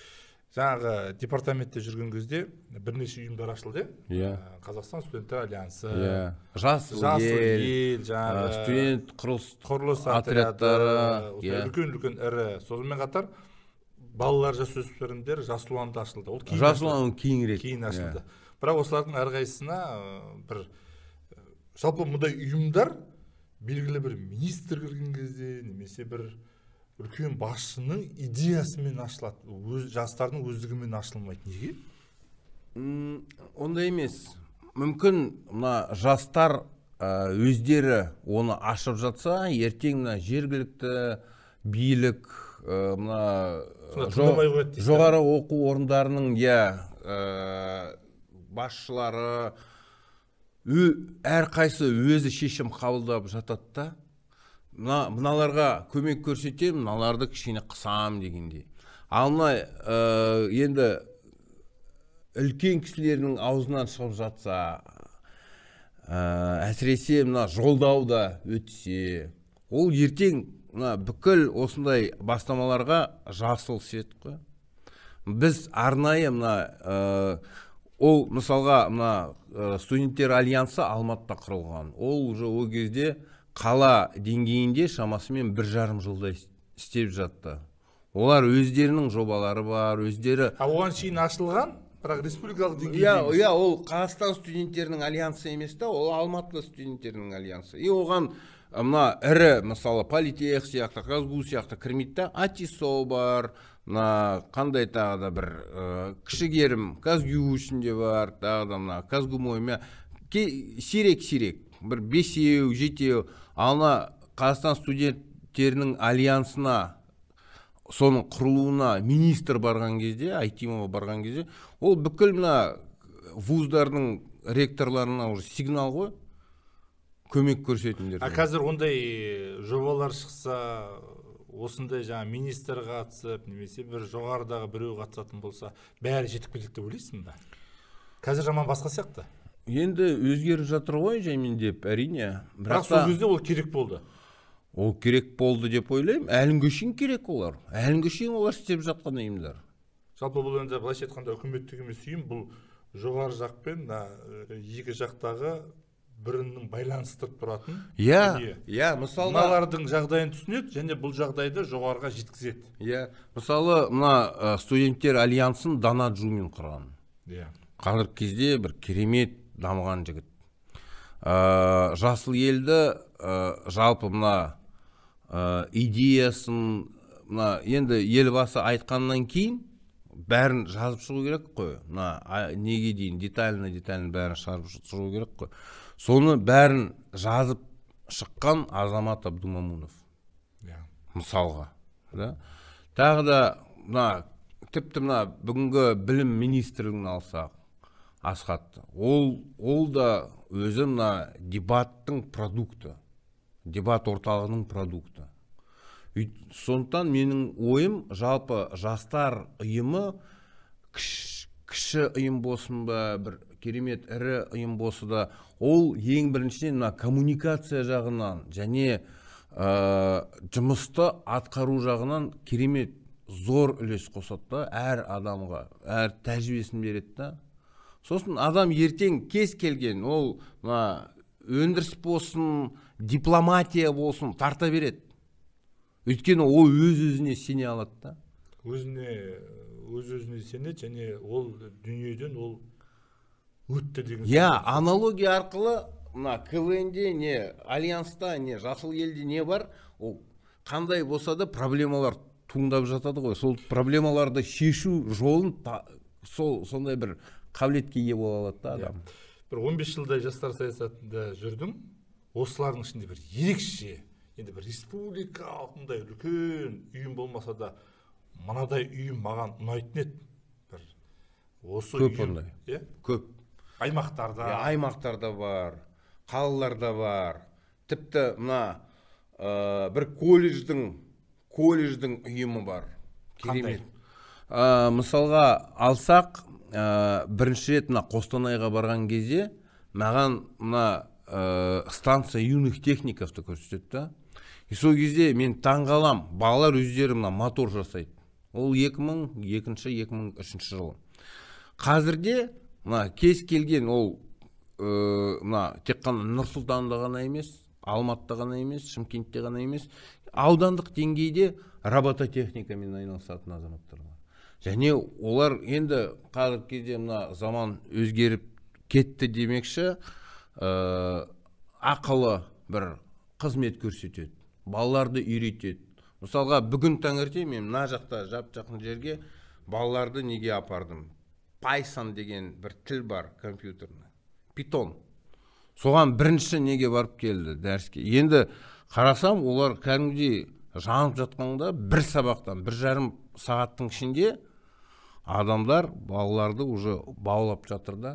Speaker 1: жаңағы департаментте жүрген кезде бірнеше ұйымдар ашылды иә ә, қазақстан студенттер альянсы иә жасыл жас ел, жаңағы студент құрылыс құрылыс отрядтары иә үлкен үлкен ірі сонымен қатар балалар жасөспірімдер жас ұланда ашылды ол жас
Speaker 2: ұлан кейін ашылды
Speaker 1: бірақ осылардың әрқайсысына бір жалпы мұндай ұйымдар белгілі бір министр кірген кезде немесе бір үлкен басшының идеясымен ашылады өз, жастардың өздігімен ашылмайды неге
Speaker 2: ондай емес мүмкін мына жастар өздері оны ашып жатса ертең мына жергілікті билік мына жоғары оқу орындарының иә басшылары әр қайсы өзі шешім қабылдап жатады да мына мыналарға көмек көрсетемін мыналарды кішкене қысам дегендей ал мына ә, енді үлкен кісілердің аузынан шығып жатса ә, әсіресе мына жолдау да өтсе ол ертең мына бүкіл осындай бастамаларға жасыл сет қой біз арнайы мына э, ол мысалға мына э, студенттер альянсы алматыда құрылған ол уже ол кезде қала деңгейінде шамасымен бір жарым жылдай істеп жатты олар өздерінің жобалары бар өздері а оған шейін ашылған бірақ республикалық деңгейде иә иә ол қазақстан студенттерінің альянсы емес та ол алматы студенттерінің альянсы и оған э, мына ірі мысалы политех сияқты казгу сияқты кірмейді да атисо бар мына қандай тағы да бір ә, кішігерім казгю ішінде бар тағы да мына казгумой сирек сирек бір бесеу жетеу ал мына қазақстан студенттерінің альянсына соның құрылуына министр барған кезде айтимова барған кезде ол бүкіл мына вуздардың ректорларына уже сигнал ғой көмек көрсетіңдер а қазір
Speaker 1: ондай э, жобалар шықса осындай жаңа министр қатысып немесе бір жоғарыдағы біреу қатысатын болса бәрі жетіп кетеді деп ойлайсың ба қазір жаман басқа сияқты
Speaker 2: енді өзгеріп жатыр ғой деп, әрине бірақ сол кезде
Speaker 1: ол керек болды
Speaker 2: ол керек болды деп ойлаймын әлі күнге шейін керек олар әлі күнге шейін олар істеп жатқан ұйымдар
Speaker 1: жалпы бұл енді былайша айтқанда үкіметтік емес ұйым бұл жоғары жақ пен екі жақтағы бірінің байланыстырып тұратын иә иә мысалы мыналардың жағдайын түсінеді және бұл жағдайды жоғарыға жеткізеді
Speaker 2: иә мысалы мына студенттер альянсын дана джумин құрған иә қазіргі кезде бір керемет дамыған жігіт ә, жасыл елді жалпы мына ә, идеясын мына енді елбасы айтқаннан кейін бәрін жазып шығу керек қой мына неге дейін детально детально бәрін шығарып шығу керек қой соны бәрін жазып шыққан азамат абдумамунов yeah. Иә. мысалға да тағы да мына тіпті мына бүгінгі білім министрлігін алсақ асхат ол ол да өзі мына дебаттың продукты дебат орталығының продукты сондықтан менің ойым жалпы жастар ұйымы кіш, кіші ұйым болсын ба бір керемет ірі ұйым болса да ол ең біріншіден мына коммуникация жағынан және ә, жұмысты атқару жағынан керемет зор үлес қосады әр адамға әр тәжірибесін береді да сосын адам ертең кез келген ол мына өндіріс болсын дипломатия болсын тарта береді өйткені ол өз өзіне сене алады
Speaker 1: да өзіне өз өзіне сенеді және ол дүниеден ол өтті деген иә
Speaker 2: аналогия
Speaker 1: арқылы мына квнде
Speaker 2: не альянста не жасыл елде не бар ол қандай болса да проблемалар туындап жатады ғой сол проблемаларды шешу жолын та, сол сондай бір қабілетке ие бола алады да иә. адам
Speaker 1: бір 15 жылдай жастар саясатында жүрдім осылардың ішінде бір ерекше енді бір республикалық мындай үлкен ұйым болмаса да мынадай ұйым маған ұнайтын еді бір осы көп ондай
Speaker 2: иә көп аймақтарда аймақтарда бар қалаларда бар тіпті мына ә, бір колледждің колледждің ұйымы бар керемет ә, мысалға алсақ ә, бірінші рет мына қостанайға барған кезде маған мына ә, станция юных техниковты көрсетеді да и сол кезде мен таңғалам балалар өздері мына мотор жасайды ол 2002-2003 жылы қазірде мына кез келген ол э, мына тек қана нұр сұлтанда ғана емес алматыда ғана емес шымкентте ғана емес аудандық деңгейде робототехникамен айналысатын азаматтар бар және олар енді қазіргі кезде мына заман өзгеріп кетті демекші ә, ақылы бір қызмет көрсетеді балаларды үйретеді мысалға бүгін таңертең мен мына жақта жап жақын жерге балаларды неге апардым python деген бір тіл бар компьютерный питон соған бірінші неге барып келді дәріске енді қарасам олар кәдімгідей жанып жатқанда бір сабақтан бір жарым сағаттың ішінде адамдар балаларды уже баулап жатыр да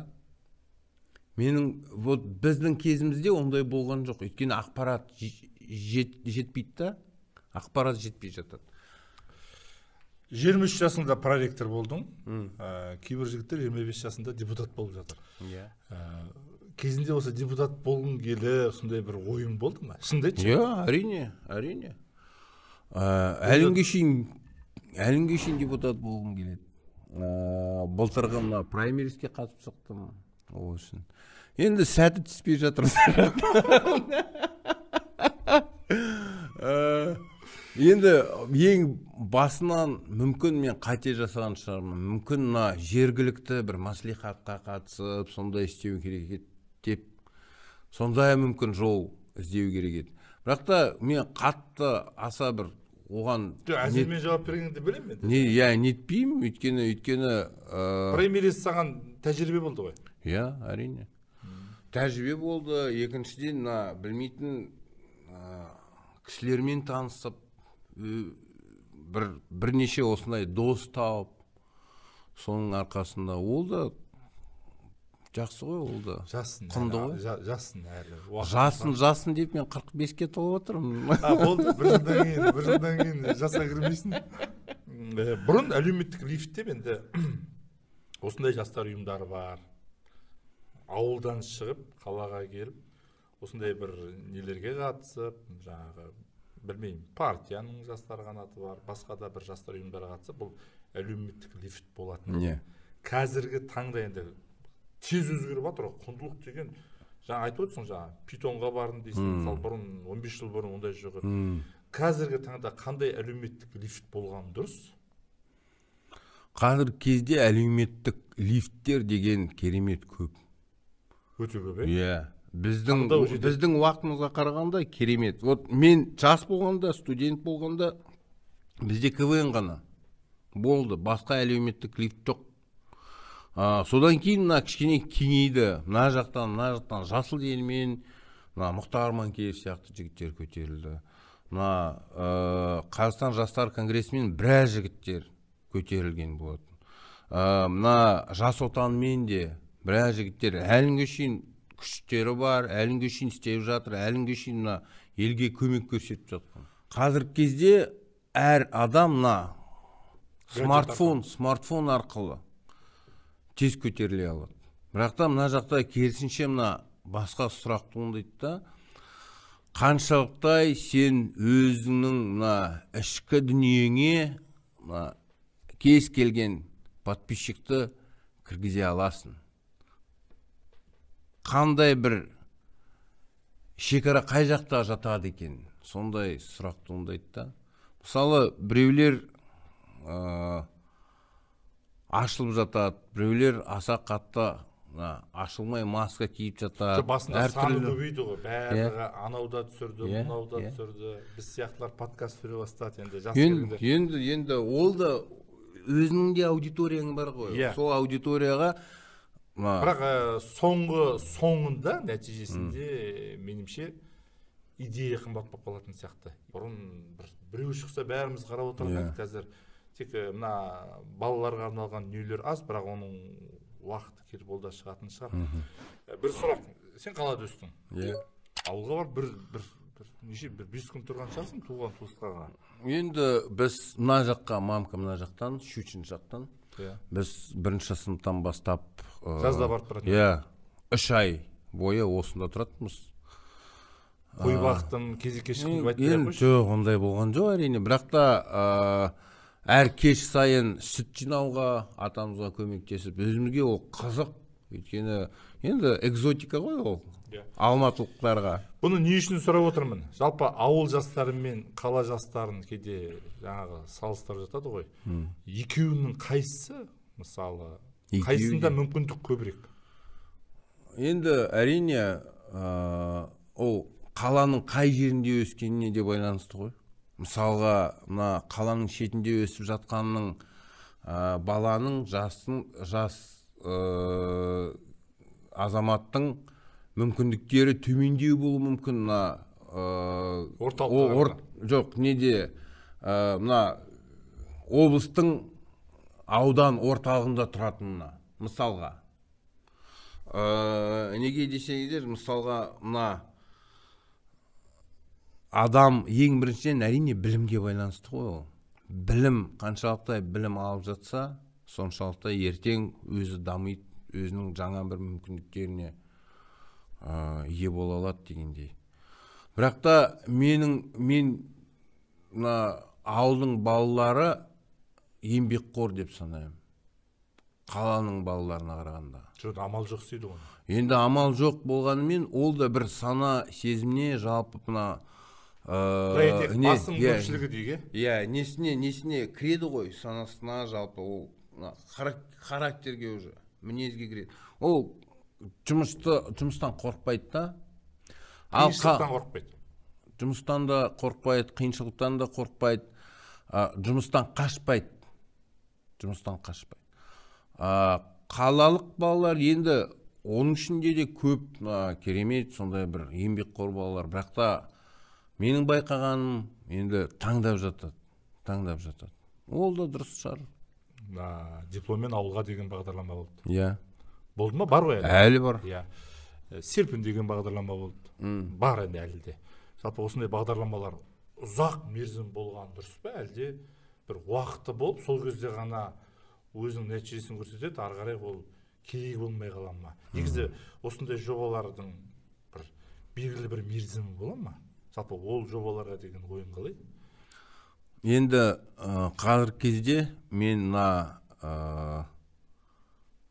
Speaker 2: менің вот біздің кезімізде ондай болған
Speaker 1: жоқ өйткені ақпарат жетпейді да ақпарат жетпей жатады жиырма үш жасында проректор болдың ә, э, кейбір жігіттер жиырма бес жасында депутат болып жатыр иә э, кезінде осы депутат болғың келіп сондай бір ойын болды ма шынында айтшы иә әрине әрине
Speaker 2: ә, э, әлі күнге шейін әлі күнге шейін депутат болғым келеді ә, былтырғы мына праймериске қатысып шықтым ол үшін енді сәті түспей жатыр енді ең басынан мүмкін мен қате жасаған шығармын мүмкін мына жергілікті бір мәслихатқа қатысып сондай істеу керек еді деп сондай мүмкін жол іздеу керек еді бірақ та мен қатты аса бір оған жоқ әзілмен жауап бергеніңді білемін мен не иә нетпеймін өйткені өйткені ыыы э,
Speaker 1: праймериз саған тәжірибе болды ғой иә әрине тәжірибе болды екіншіден мына
Speaker 2: білмейтін э, кісілермен танысып бір бірнеше осындай дос тауып соның арқасында ол да жақсы ғой ол да жассың құнды ғой
Speaker 1: жассың әлі жасын жасын
Speaker 2: деп мен қырық беске толып жатырмын болды бір жылдан кейін бір жылдан кейін жасқа
Speaker 1: кірмейсің бұрын әлеуметтік лифтте деп енді осындай жастар ұйымдары бар ауылдан шығып қалаға келіп осындай бір нелерге қатысып жаңағы білмеймін партияның жастар қанаты бар басқа да бір жастар ұйымдары қатысып бұл әлеуметтік лифт болатын иә қазіргі таңда енді тез өзгеріп жатыр ғой құндылық деген жаңа айтып отырсың жаңа питонға бардым дейсің мысалы бұрын 15 жыл бұрын ондай жоқ еді қазіргі таңда қандай әлеуметтік лифт болған дұрыс
Speaker 2: қазіргі кезде әлеуметтік лифттер деген керемет көп
Speaker 1: өте көп иә yeah біздің біздің уақытымызға
Speaker 2: қарағанда керемет вот мен жас болғанда студент болғанда бізде квн ғана болды басқа әлеуметтік лифт жоқ а, содан кейін мына кішкене кеңейді мына жақтан мына жақтан жасыл елмен мына мұхтар манкеев сияқты жігіттер көтерілді мына қазақстан жастар конгресімен біраз жігіттер көтерілген болатын ә, мына жас отанмен де біраз жігіттер әлі күнге күштері бар әлі күнге шейін істеп жатыр әлі күнге шейін мына елге көмек көрсетіп жатқан қазіргі кезде әр адам мына смартфон смартфон арқылы тез көтеріле алады бірақ та мына жақта керісінше мына басқа сұрақ туындайды да қаншалықтай сен өзіңнің мына ішкі дүниеңе мына кез келген подписчикті кіргізе аласың қандай бір шекара қай жақта жатады екен сондай сұрақ туындайды да мысалы біреулер ә, ашылып жатады біреулер аса қатты ашылмай маска киіп жатады басында саны көбейді ғой иә. барлығы анау да түсірді yeah, иә, мынау да yeah. Иә.
Speaker 1: түсірді біз сияқтылар подкаст түсіре бастады енді жас енді,
Speaker 2: енді енді ол да өзіңнің де аудиторияң бар ғой yeah. сол аудиторияға бірақ
Speaker 1: ә, соңғы соңында нәтижесінде меніңше идея қымбат болып қалатын сияқты бұрын бір, біреу шықса бәріміз қарап отырған yeah. Иә. қазір тек мына балаларға арналған дүниелер аз бірақ оның уақыты келіп ол да шығатын шығар бір сұрақ сен қалада өстің иә yeah. ауылға барып бір бір неше бір бес күн тұрған шығарсың туған туысқанға
Speaker 2: енді біз мына жаққа мамка мына жақтан щучин жақтан иә yeah. біз бірінші сыныптан бастап Э, жазда барып тұратын иә үш ай бойы осында тұратынбыз қой э, бақытым кезекке шығып айтпай жоқ ондай болған жоқ әрине бірақ та э, әр кеш сайын сүт жинауға атамызға көмектесіп өзімізге ол қызық
Speaker 1: өйткені енді экзотика ғой ол иә алматылықтарға бұны не үшін сұрап отырмын жалпы ауыл жастары мен қала жастарын кейде жаңағы салыстырып жатады ғой екеуінің қайсысы мысалы қайсысында мүмкіндік көбірек
Speaker 2: енді әрине ол қаланың қай жерінде өскеніне де байланысты ғой мысалға мына қаланың шетінде өсіп жатқанның баланың жасын жас азаматтың мүмкіндіктері төмендеу болуы мүмкін мына жоқ неде мына облыстың аудан орталығында тұратынына мысалға ә, неге десеңіздер мысалға мына адам ең біріншіден әрине білімге байланысты ғой ол білім қаншалықты білім алып жатса соншалықты ертең өзі дамиды өзінің жаңа бір мүмкіндіктеріне ә, ие бола алады дегендей бірақ та менің мен мына ауылдың балалары еңбекқор деп санаймын қаланың балаларына қарағанда жоқ амал жоқ істейді ғой енді амал жоқ болғанымен ол да бір сана сезіміне жалпы мына ыыы э, басым иә, көпшілігі дейік иә несіне несіне кіреді ғой санасына жалпы ол характерге уже мінезге кіреді ол жұмысты жұмыстан қорықпайды да ал қиыншылықтан қорықпайды жұмыстан да қорықпайды қиыншылықтан да қорықпайды жұмыстан қашпайды жұмыстан қашпай ә, қалалық балалар енді оның ішінде де көп ә, керемет сондай бір еңбекқор балалар бірақ та менің байқағаным енді таңдап жатады таңдап жатады
Speaker 1: ол да дұрыс шығар ә, дипломмен ауылға деген бағдарлама болды иә болды ма бар ғой әлі әлі бар иә э, серпін деген бағдарлама болды бар енді әлі де жалпы осындай бағдарламалар ұзақ мерзім болған дұрыс па әлде бір уақыты болып сол кезде ғана өзінің нәтижесін көрсетеді ары қарай ол керек болмай қала ма негізі осындай жобалардың бір белгілі бір мерзімі бола ма жалпы ол жобаларға деген ойың қалай
Speaker 2: енді ә, қазіргі кезде мен мына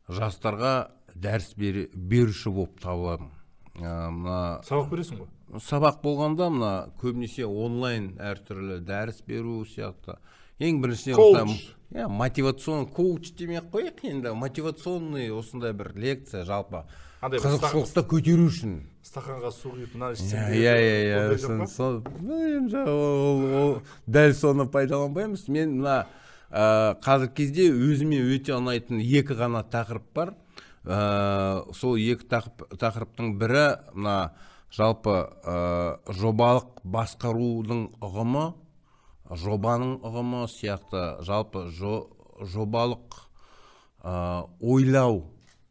Speaker 2: жастарға дәріс беруші болып табыламын мына сабақ бересің ғой сабақ болғанда мына көбінесе онлайн әртүрлі дәріс беру сияқты ең бірінші иә мотивацион коуч демей ақ қояйық енді мотивационный осындай бір лекция жалпы андай қызығушылықты
Speaker 1: көтеру үшін стақанға су құйып мынаны ішсең иә иә, иә
Speaker 2: иә иә дәл соны пайдаланбаймыз мен мына қазіргі кезде өзіме өте ұнайтын екі ғана тақырып бар ә, сол екі тақырыптың бірі мына жалпы ә, жобалық басқарудың ұғымы жобаның ұғымы сияқты жалпы жобалық ойлау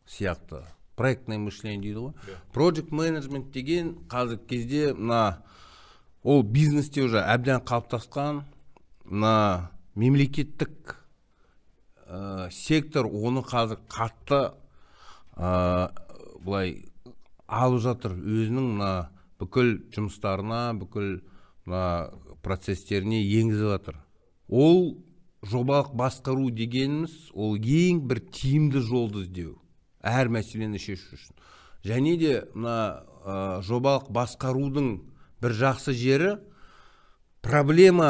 Speaker 2: сияқты проектное мышление дейді ғой проект менеджмент деген қазіргі кезде мына ол бизнесте уже әбден қалыптасқан мына мемлекеттік сектор оны қазір қатты ә, былай алып жатыр өзінің мына бүкіл жұмыстарына бүкіл мына процестеріне енгізіп жатыр ол жобалық басқару дегеніміз ол ең бір тиімді жолды іздеу әр мәселені шешу үшін және де мына жобалық басқарудың бір жақсы жері проблема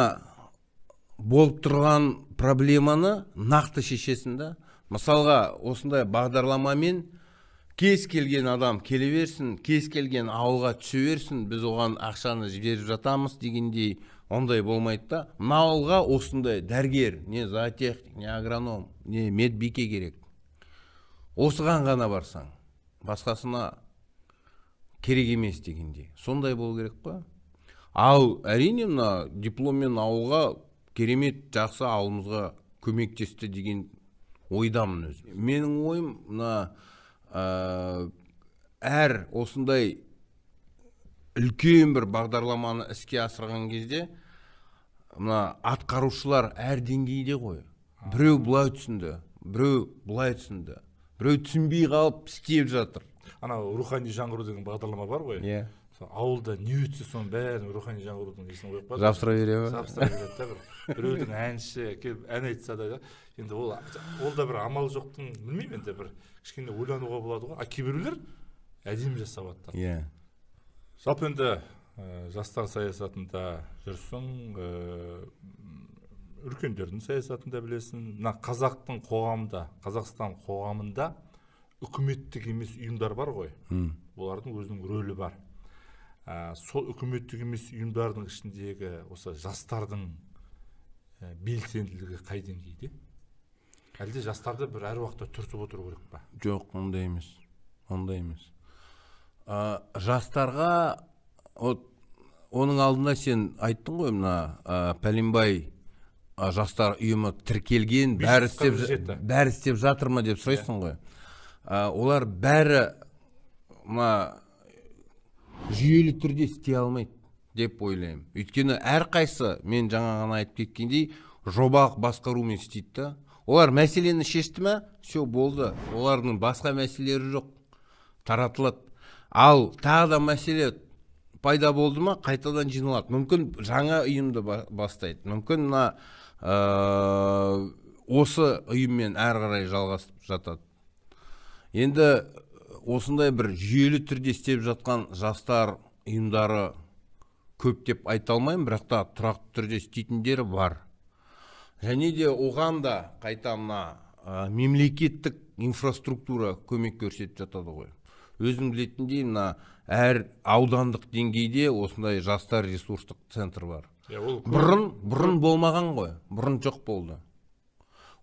Speaker 2: болып тұрған проблеманы нақты шешесің да мысалға осындай бағдарламамен кез келген адам келе берсін кез келген ауылға түсе берсін біз оған ақшаны жіберіп жатамыз дегендей ондай болмайды да мына ауылға осындай дәрігер не зоотехник не агроном не медбике керек осыған ғана барсаң басқасына керек емес дегендей сондай болу керек қой ал әрине мына дипломмен ауылға керемет жақсы ауылымызға көмектесті деген ойдамын өзім менің ойым мына ә, әр осындай үлкен бір бағдарламаны іске асырған кезде мына атқарушылар әр деңгейде ғой біреу былай түсінді біреу былай түсінді біреу түсінбей
Speaker 1: қалып істеп жатыр анау рухани жаңғыру деген бағдарлама бар ғой иә yeah. ауылда не өтсе соның бәрін рухани жаңғырудың несіне қойып қояды жабыстыра бере ма жабыстыра береді да бір біреудің әнші келіп ән айтса да енді ол ол да бір амал жоқтың білмеймін енді бір кішкене ойлануға болады ғой а кейбіреулер әдемі жасап жатыр иә жалпы енді э, жастар саясатында жүрсің ә, үлкендердің саясатында білесің мына қазақтың қоғамында қазақстан қоғамында үкіметтік емес ұйымдар бар ғой Үм. олардың өзінің рөлі бар ә, сол үкіметтік емес ұйымдардың ішіндегі осы жастардың ә, белсенділігі қай деңгейде әлде жастарды бір әр уақытта түртіп отыру керек па
Speaker 2: жоқ ондай емес ондай емес ә, жастарға вот оның алдында сен айттың ғой мына ә, пәленбай ә, жастар ұйымы тіркелген бәрі істеп бәрі істеп жатыр ма деп сұрайсың иә. ғой олар бәрі мына жүйелі түрде істей алмайды деп ойлаймын өйткені әрқайсы мен жаңа ғана айтып кеткендей жобалық басқарумен істейді да олар мәселені шешті ма все болды олардың басқа мәселелері жоқ таратылады ал тағы да мәселе пайда болды ма қайтадан жиналады мүмкін жаңа ұйымды бастайды мүмкін мына ә, осы ұйыммен әрі қарай жалғасып жатады енді осындай бір жүйелі түрде істеп жатқан жастар ұйымдары көп деп айта алмаймын бірақ та тұрақты түрде істейтіндері бар және де оған да қайта мына мемлекеттік инфраструктура көмек көрсетіп жатады ғой өзім білетіндей мына әр аудандық деңгейде осындай жастар ресурстық центр бар бұрын бұрын болмаған ғой бұрын жоқ болды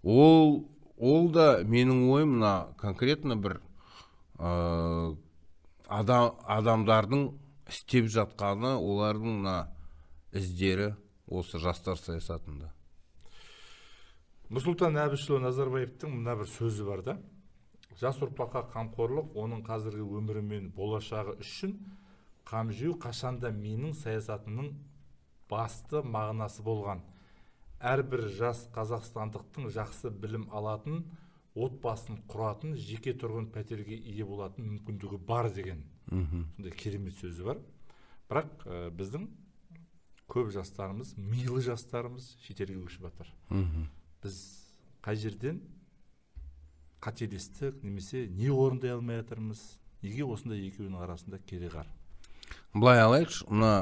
Speaker 2: ол ол да менің ойым мына конкретно бір адамдардың істеп жатқаны олардың мына іздері осы жастар саясатында
Speaker 1: нұрсұлтан әбішұлы назарбаевтың мына бір сөзі бар да жас ұрпаққа қамқорлық оның қазіргі өмірі мен болашағы үшін қам жеу қашанда менің саясатымның басты мағынасы болған әрбір жас қазақстандықтың жақсы білім алатын отбасын құратын жеке тұрғын пәтерге ие болатын мүмкіндігі бар деген мхм сондай керемет сөзі бар бірақ біздің көп жастарымыз милы жастарымыз шетелге көшіп жатыр біз қай жерден қателестік немесе не орындай алмай жатырмыз неге осындай екеуінің арасында кереғар
Speaker 2: былай алайықшы мына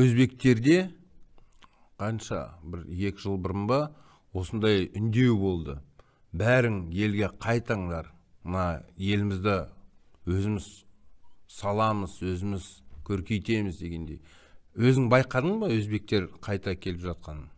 Speaker 2: өзбектерде қанша бір екі жыл бұрын ба осындай үндеу болды бәрің елге қайтаңдар, мына елімізді өзіміз саламыз өзіміз көркейтеміз дегендей өзің байқадың ба өзбектер қайта келіп жатқанын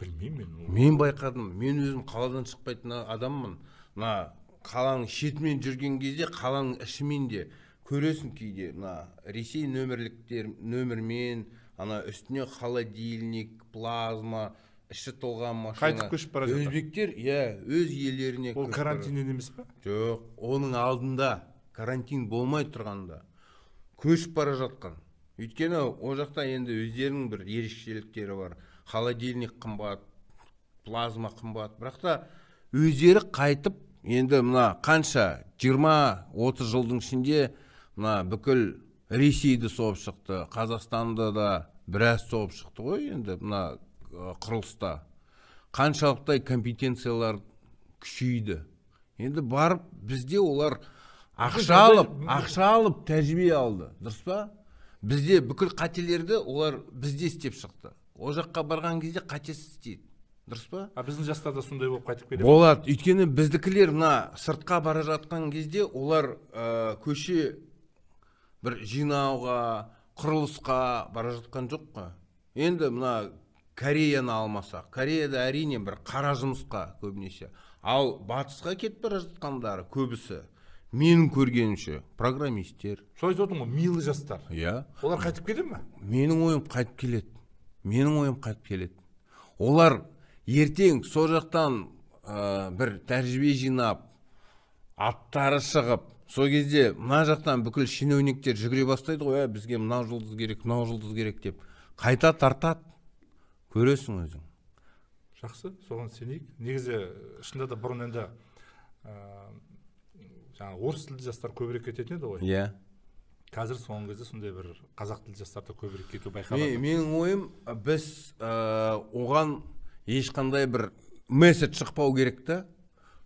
Speaker 1: білмеймін мен мен
Speaker 2: байқадым мен өзім қаладан шықпайтын адаммын мына қаланың шетімен жүрген кезде қаланың ішімен де көресің кейде мына ресей нөмірліктер нөмірмен ана үстіне холодильник плазма іші толған машина қайтып көшіп бара жатыр өзбектер иә өз иелеріне ол карантиннен емес па жоқ оның алдында карантин болмай тұрғанда көшіп бара жатқан өйткені ол жақта енді өздерінің бір ерекшеліктері бар холодильник қымбат плазма қымбат бірақ та өздері қайтып енді мына қанша 20-30 жылдың ішінде мына бүкіл ресейді соғып шықты қазақстанды да біраз соғып шықты ғой енді мына құрылыста қаншалықтай компетенциялар күшейді енді барып бізде олар ақша алып ақша алып тәжірибе алды дұрыс па бізде бүкіл қателерді олар бізде істеп шықты ол жаққа барған кезде қатесіз істейді дұрыс па а біздің жастар да сондай болып қайтып келеді болады өйткені біздікілер мына сыртқа бара жатқан кезде олар ә, көше бір жинауға құрылысқа бара жатқан жоқ қой енді мына кореяны алмасақ кореяда әрине бір қара жұмысқа көбінесе ал батысқа кетіп бара жатқандары көбісі менің көргенімше программистер солай айтып отырмын ғой
Speaker 1: милый жастар иә олар қайтып келе ма
Speaker 2: менің ойым қайтып келеді менің ойым қайтып келеді олар ертең сол жақтан ә, бір тәжірибе жинап аттары шығып сол кезде мына жақтан бүкіл шенеуніктер жүгіре бастайды ғой ә, бізге мынау жұлдыз керек мынау жұлдыз керек деп қайта тартады көресің өзің
Speaker 1: жақсы соған сенейік негізі шынында да бұрын енді ә, жаңағы орыс тілді жастар көбірек кететін еді ғой иә қазір соңғы кезде сондай бір қазақ тілді жастарда көбірек кету байқалады
Speaker 2: менің ойым біз ә, оған ешқандай бір месседж шықпау керек та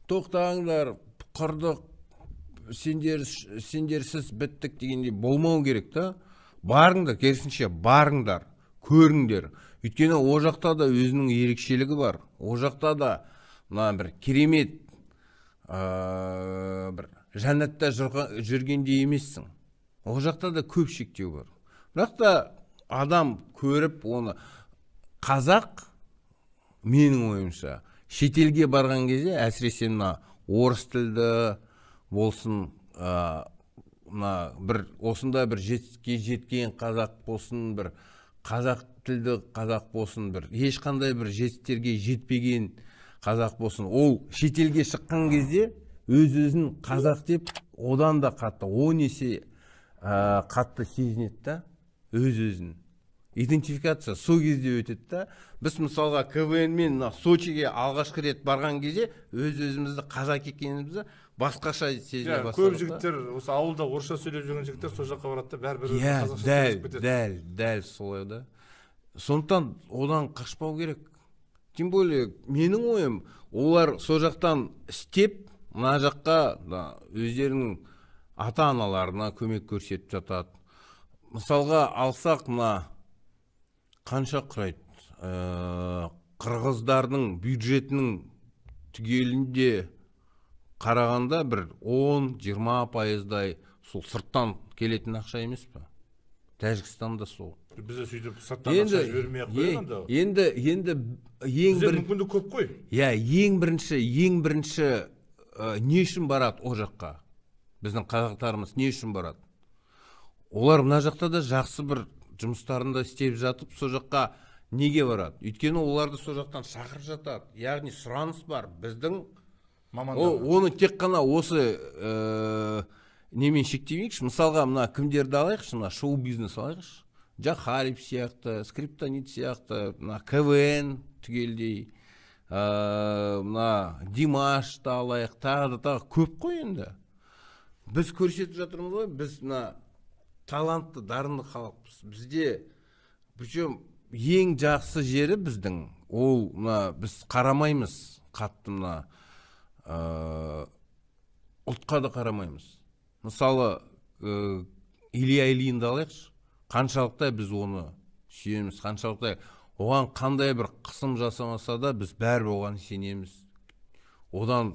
Speaker 2: тоқтаңдар құрдық сендер сендерсіз біттік дегендей болмау керек та барыңдар керісінше барыңдар көріңдер өйткені ол жақта да өзінің ерекшелігі бар ол жақта да мына бір керемет ә, бір жәннатта жүргендей емессің ол жақта да көп шектеу бар бірақ та адам көріп оны қазақ менің ойымша шетелге барған кезде әсіресе мына орыс тілді болсын ә, бір осында бір жетістікке жеткен қазақ болсын бір қазақ тілді қазақ болсын бір ешқандай бір жетістіктерге жетпеген қазақ болсын ол шетелге шыққан кезде өз өзін қазақ деп одан да қатты он есе ә, қатты сезінеді да өз өзін идентификация сол кезде өтеді да біз мысалға квн мен мына сочиге алғашқы рет барған кезде өз өзімізді қазақ
Speaker 1: екенімізді басқаша сезіне иә, бастадық көп жігіттер осы ауылда орысша сөйлеп жүрген жігіттер сол жаққа барады да бәрібір иә дәл дәл дәл
Speaker 2: солай да сондықтан одан қашпау керек тем более менің ойым олар сол жақтан істеп мына жаққа өздерінің ата аналарына көмек көрсетіп жатады мысалға алсақ мына қанша құрайды ә, қырғыздардың бюджетінің түгелінде қарағанда бір 10-20 пайыздай сол сырттан келетін ақша емес па тәжікстанда сол
Speaker 1: де сөйтіп сырттан ақша жібермей ақ енді енді ең бір мүмкіндік көп қой
Speaker 2: иә ең бірінші ең бірінші ә, не үшін барады ол жаққа біздің қазақтарымыз не үшін барады олар мына жақта да жақсы бір жұмыстарында істеп жатып сол жаққа неге барады өйткені оларды сол жақтан шақырып жатады яғни сұраныс бар біздің О, оны тек қана осы ә, немен шектемейікші мысалға мына кімдерді алайықшы мына шоу бизнес алайықшы жахалев сияқты скриптонит сияқты мына квн түгелдей ыыы э, ә, мына димашты алайық тағы да тағы көп қой енді біз көрсетіп жатырмыз ғой біз мына талантты дарынды халықпыз бізде причем ең жақсы жері біздің ол мына біз қарамаймыз қатты мына ә, ұлтқа да қарамаймыз мысалы ә, илья ильинді алайықшы қаншалықтай біз оны сүйеміз қаншалықтай оған қандай бір қысым жасамаса да біз бәрібір оған сенеміз одан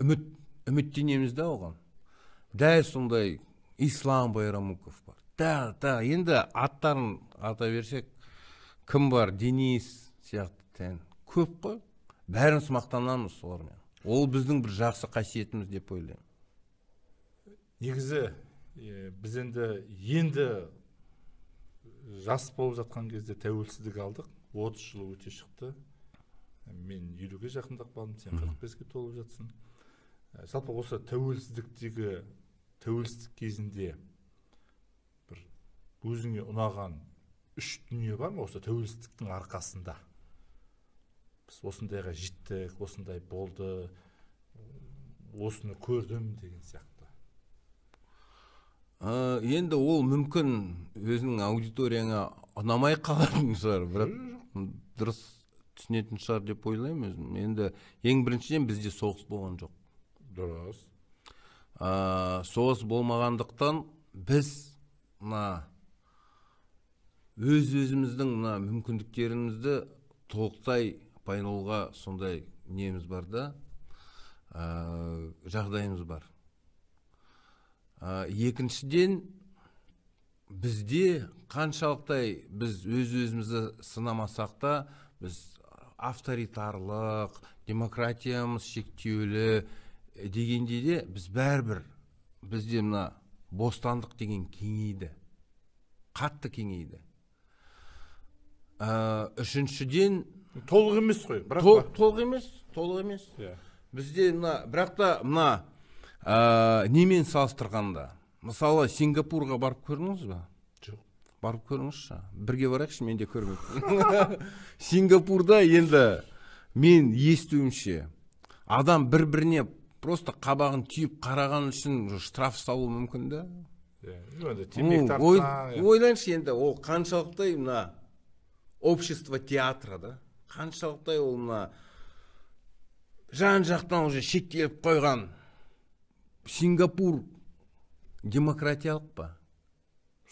Speaker 2: үміт үміттенеміз да оған дәл сондай ислам байрамуков бар да да енді аттарын ата берсек кім бар денис сияқты көп қой бәріміз мақтанамыз солармен ол біздің бір жақсы қасиетіміз деп ойлаймын
Speaker 1: негізі біз енді енді жас болып жатқан кезде тәуелсіздік алдық отыз жыл өте шықты мен елуге жақындап қалдым сен қырық беске толып жатсың Э, жалпы осы тәуелсіздіктегі тәуелсіздік кезінде бір өзіңе ұнаған үш дүние бар ма осы тәуелсіздіктің арқасында біз осындайға жеттік осындай болды осыны көрдім деген сияқты
Speaker 2: ә, енді ол мүмкін өзінің аудиторияңа ұнамай қалатын шығар бірақ дұрыс түсінетін шығар деп ойлаймын өзім енді ең біріншіден бізде соғыс болған жоқ дұрыс ә, соғыс болмағандықтан біз мына өз өзіміздің мына мүмкіндіктерімізді толықтай пайдалануға сондай неміз бар да ә, жағдайымыз бар ә, екіншіден бізде қаншалықтай біз өз өзімізді сынамасақ та біз авторитарлық демократиямыз шектеулі E, дегенде де біз бәрібір бізде мына бостандық деген кеңейді қатты кеңейді ә, үшіншіден толық емес қой бірақ тол, толық емес толық емес yeah. Иә. бізде мына бірақ та мына ә, немен салыстырғанда мысалы сингапурға барып көрдіңіз ба жоқ барып көріңізші бірге барайықшы мен де көрмеппін сингапурда енді мен естуімше адам бір біріне просто қабағын түйіп қараған үшін штраф салуы мүмкін да ойлаңызшы енді ол қаншалықтай мына общество театра да қаншалықтай ол мына жан жақтан уже шектеліп қойған сингапур демократиялық па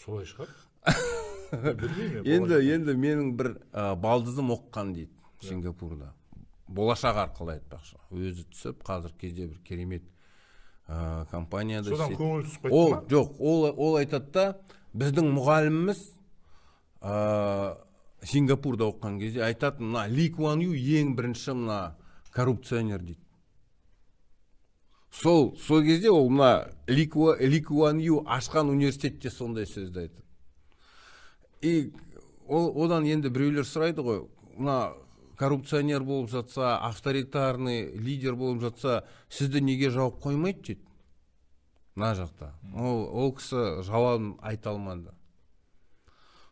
Speaker 1: солай шығар енді
Speaker 2: енді менің бір балдызым оқыған дейді сингапурда болашақ арқылы айтпақшы өзі түсіп қазір кезде бір керемет ә, компанияда содан көңілі түсіп қайтты ол жоқ ол, ол айтады да біздің мұғаліміміз сингапурда оқыған кезде айтады мына ли куан ю ең бірінші мына коррупционер дейді сол сол кезде ол мына ли, ю ашқан университетте сондай сөзді айтады и ол одан енді біреулер сұрайды ғой мына коррупционер болып жатса авторитарный лидер болып жатса сізді неге жауып қоймайды дейді мына жақта ол, ол кісі жауабын айта алмады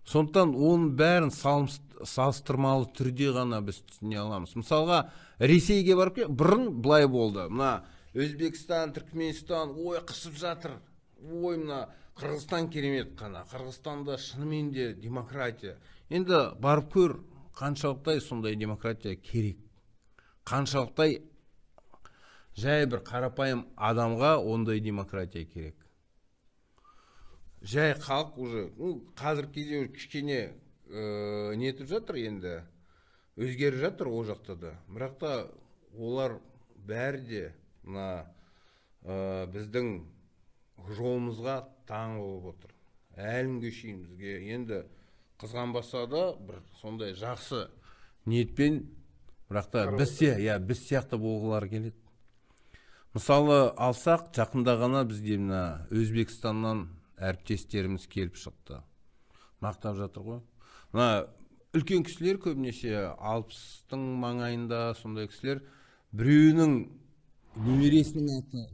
Speaker 2: сондықтан оның бәрін салыстырмалы түрде ғана біз түсіне аламыз мысалға ресейге барып кел бұрын былай болды мына өзбекстан түркіменстан ой қысып жатыр ой мына қырғызстан керемет қана қырғызстанда шынымен де демократия енді барып көр қаншалықтай сондай демократия керек қаншалықтай жай бір қарапайым адамға ондай демократия керек жай халық уже ну қазіргі кезде уже кішкене ә, э, нетіп жатыр енді өзгеріп жатыр ол жақта да бірақ та олар бәрі де мына ә, біздің жолымызға таң болып отыр әлі күнге шейін бізге енді қызғанбаса да бір сондай жақсы ниетпен бірақ та біз иә біз сияқты болғылары келеді мысалы алсақ жақында ғана бізде мына өзбекстаннан әріптестеріміз келіп шықты мақтап жатыр ғой мына үлкен кісілер көбінесе алпыстың маңайында сондай кісілер біреуінің немересінің аты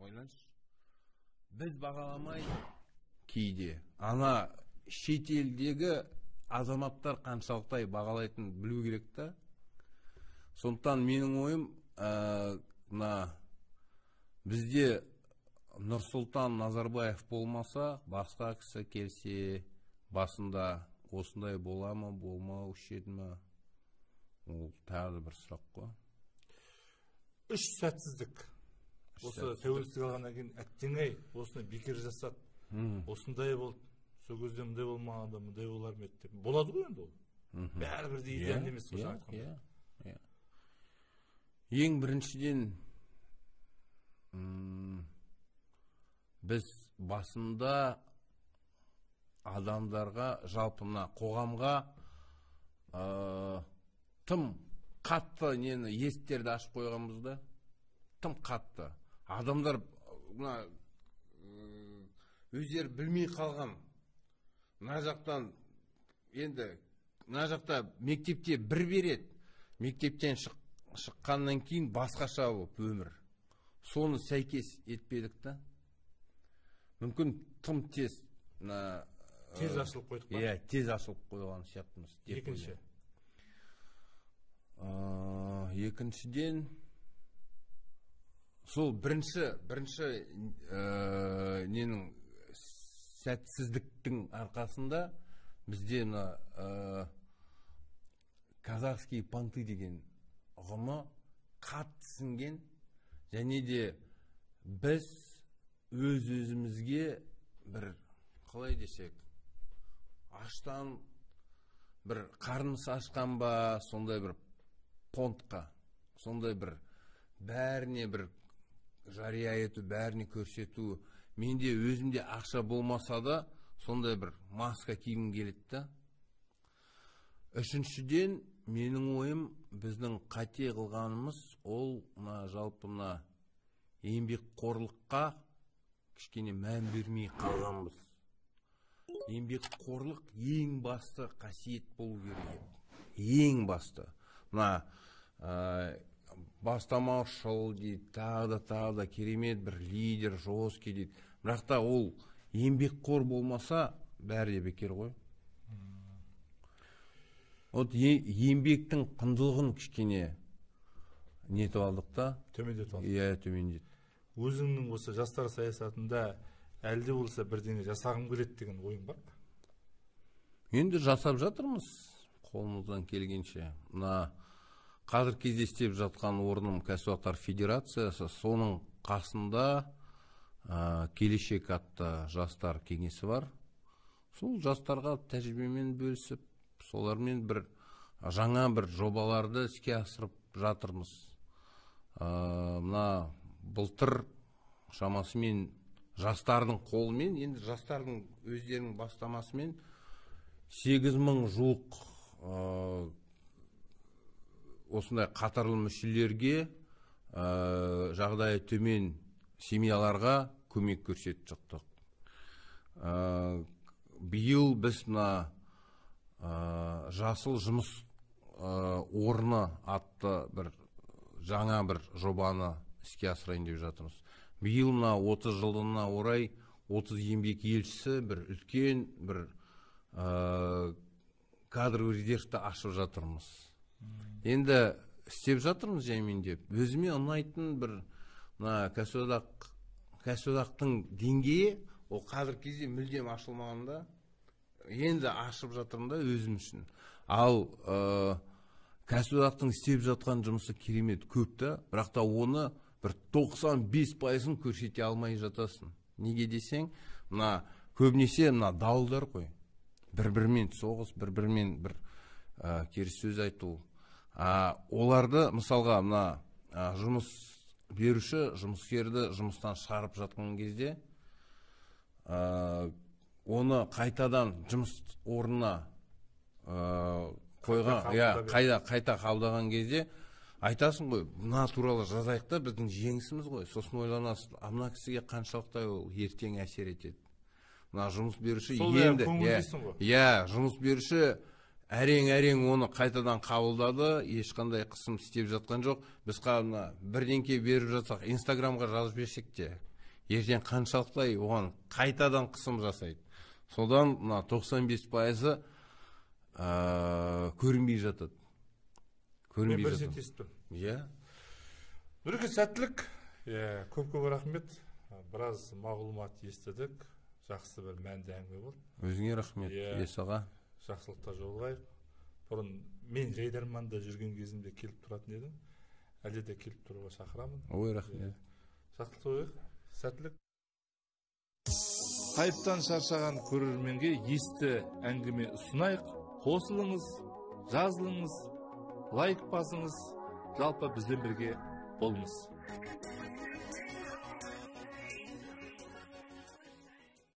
Speaker 2: ойлаңызшы біз бағаламай кейде ана шетелдегі азаматтар қаншалықтай бағалайтынын білу керек та сондықтан менің ойым ә, мына бізде нұрсұлтан назарбаев болмаса басқа кісі келсе басында осындай бола ма болмаушы еді ма ол тағы бір сұрақ қой
Speaker 1: үш сәтсіздік осы тәуелсіздік алғаннан кейін әттең ай осыны бекер жасады осындай болды сол кезде мындай болмаған адам мындай болар ма еді деп болады ғой енді ол бәрі бірдей идеальный емес қой жаңағы
Speaker 2: иә иә ең біріншіден біз басында адамдарға жалпы мына қоғамға ә, тым қатты нені есіктерді ашып қойғанбыз да тым қатты адамдар мына өздері білмей қалған мына жақтан енді мына жақта мектепте бір береді мектептен шыққаннан кейін басқаша болып өмір соны сәйкес етпедік та мүмкін тым тез мына тез ашылып қойдық па иә тез ашылып қойған сияқтымыз екінші ә, екіншіден сол бірінші бірінші ә, ненің сәтсіздіктің арқасында бізде мына ә, казахские понты деген ұғымы қатты сіңген және де біз өз өзімізге бір қалай десек аштан бір қарнымыз ашқан ба сондай бір понтқа сондай бір бәріне бір жария ету бәріне көрсету менде өзімде ақша болмаса да сондай бір маска кигім келеді да үшіншіден менің ойым біздің қате қылғанымыз ол мына жалпы мына еңбекқорлыққа кішкене мән бермей қалғанбыз еңбекқорлық ең басты қасиет болу керек ең басты мына бастамашыл дейді тағы да тағы да керемет бір лидер жесткий дейді бірақ та ол еңбекқор болмаса бәрі де бекер ғой вот еңбектің құндылығын кішкене нетіп алдық та төмендетіп алдық иә төмендет
Speaker 1: өзіңнің осы жастар саясатында әлі де болса бірдеңе жасағым келеді деген ойың бар ма
Speaker 2: енді жасап жатырмыз қолымыздан келгенше мына қазір кезде істеп жатқан орным кәсіподақтар федерациясы соның қасында ә, келешек атты жастар кеңесі бар сол жастарға тәжірибемен бөлісіп солармен бір жаңа бір жобаларды іске асырып жатырмыз ә, мына былтыр шамасымен жастардың қолымен енді жастардың өздерінің бастамасымен сегіз мың жуық осындай қатарлы мүшелерге ә, жағдайы төмен семьяларға көмек көрсетіп шықтық ә, биыл біз мына ә, жасыл жұмыс орны атты бір жаңа бір жобаны іске асырайын деп жатырмыз биыл мына отыз жылдығына орай отыз еңбек елшісі бір үлкен бір ә, кадровый резервті ашып жатырмыз енді істеп жатырмыз деп, өзіме ұнайтын бір мына кәсіподақ кәсіподақтың деңгейі ол қазіргі кезде мүлдем ашылмаған да енді ашып жатырмын да өзім үшін ал ә, кәсіподақтың істеп жатқан жұмысы керемет көп та бірақ та оны бір 95 пайызын көрсете алмай жатасың неге десең мына көбінесе мына дауылдар ғой бір бірімен соғыс бір бірімен бір ә, керіссөз айту а, оларды мысалға мына жұмыс беруші жұмыскерді жұмыстан шығарып жатқан кезде а, оны қайтадан жұмыс орнына қойған иә қайда қайта қабылдаған кезде айтасың ғой мына туралы жазайық та біздің жеңісіміз ғой сосын ойланасың а мына кісіге қаншалықтай ол ертең әсер етеді мына жұмыс беруші енді иә, иә жұмыс беруші әрең әрең оны қайтадан қабылдады ешқандай қысым істеп жатқан жоқ біз қана бірдеңке беріп жатсақ инстаграмға жазып жіберсек те ертең қаншалықтай оған қайтадан қысым жасайды содан мына 95 бес пайызы ә, көрінбей жатады көрінбей мен бір естіп тұрмын иә
Speaker 1: нұреке сәттілік иә көп көп рахмет біраз мағлұмат естідік жақсы бір мәнді әңгіме болды өзіңе рахмет аға жақсылықта жолығайық бұрын мен жайдарманда жүрген кезімде келіп тұратын едім әлде де келіп тұруға шақырамын ой рахмет жақсылық сәттілік қайыптан шаршаған көрерменге есті әңгіме ұсынайық қосылыңыз жазылыңыз лайк басыңыз жалпы бізбен бірге болыңыз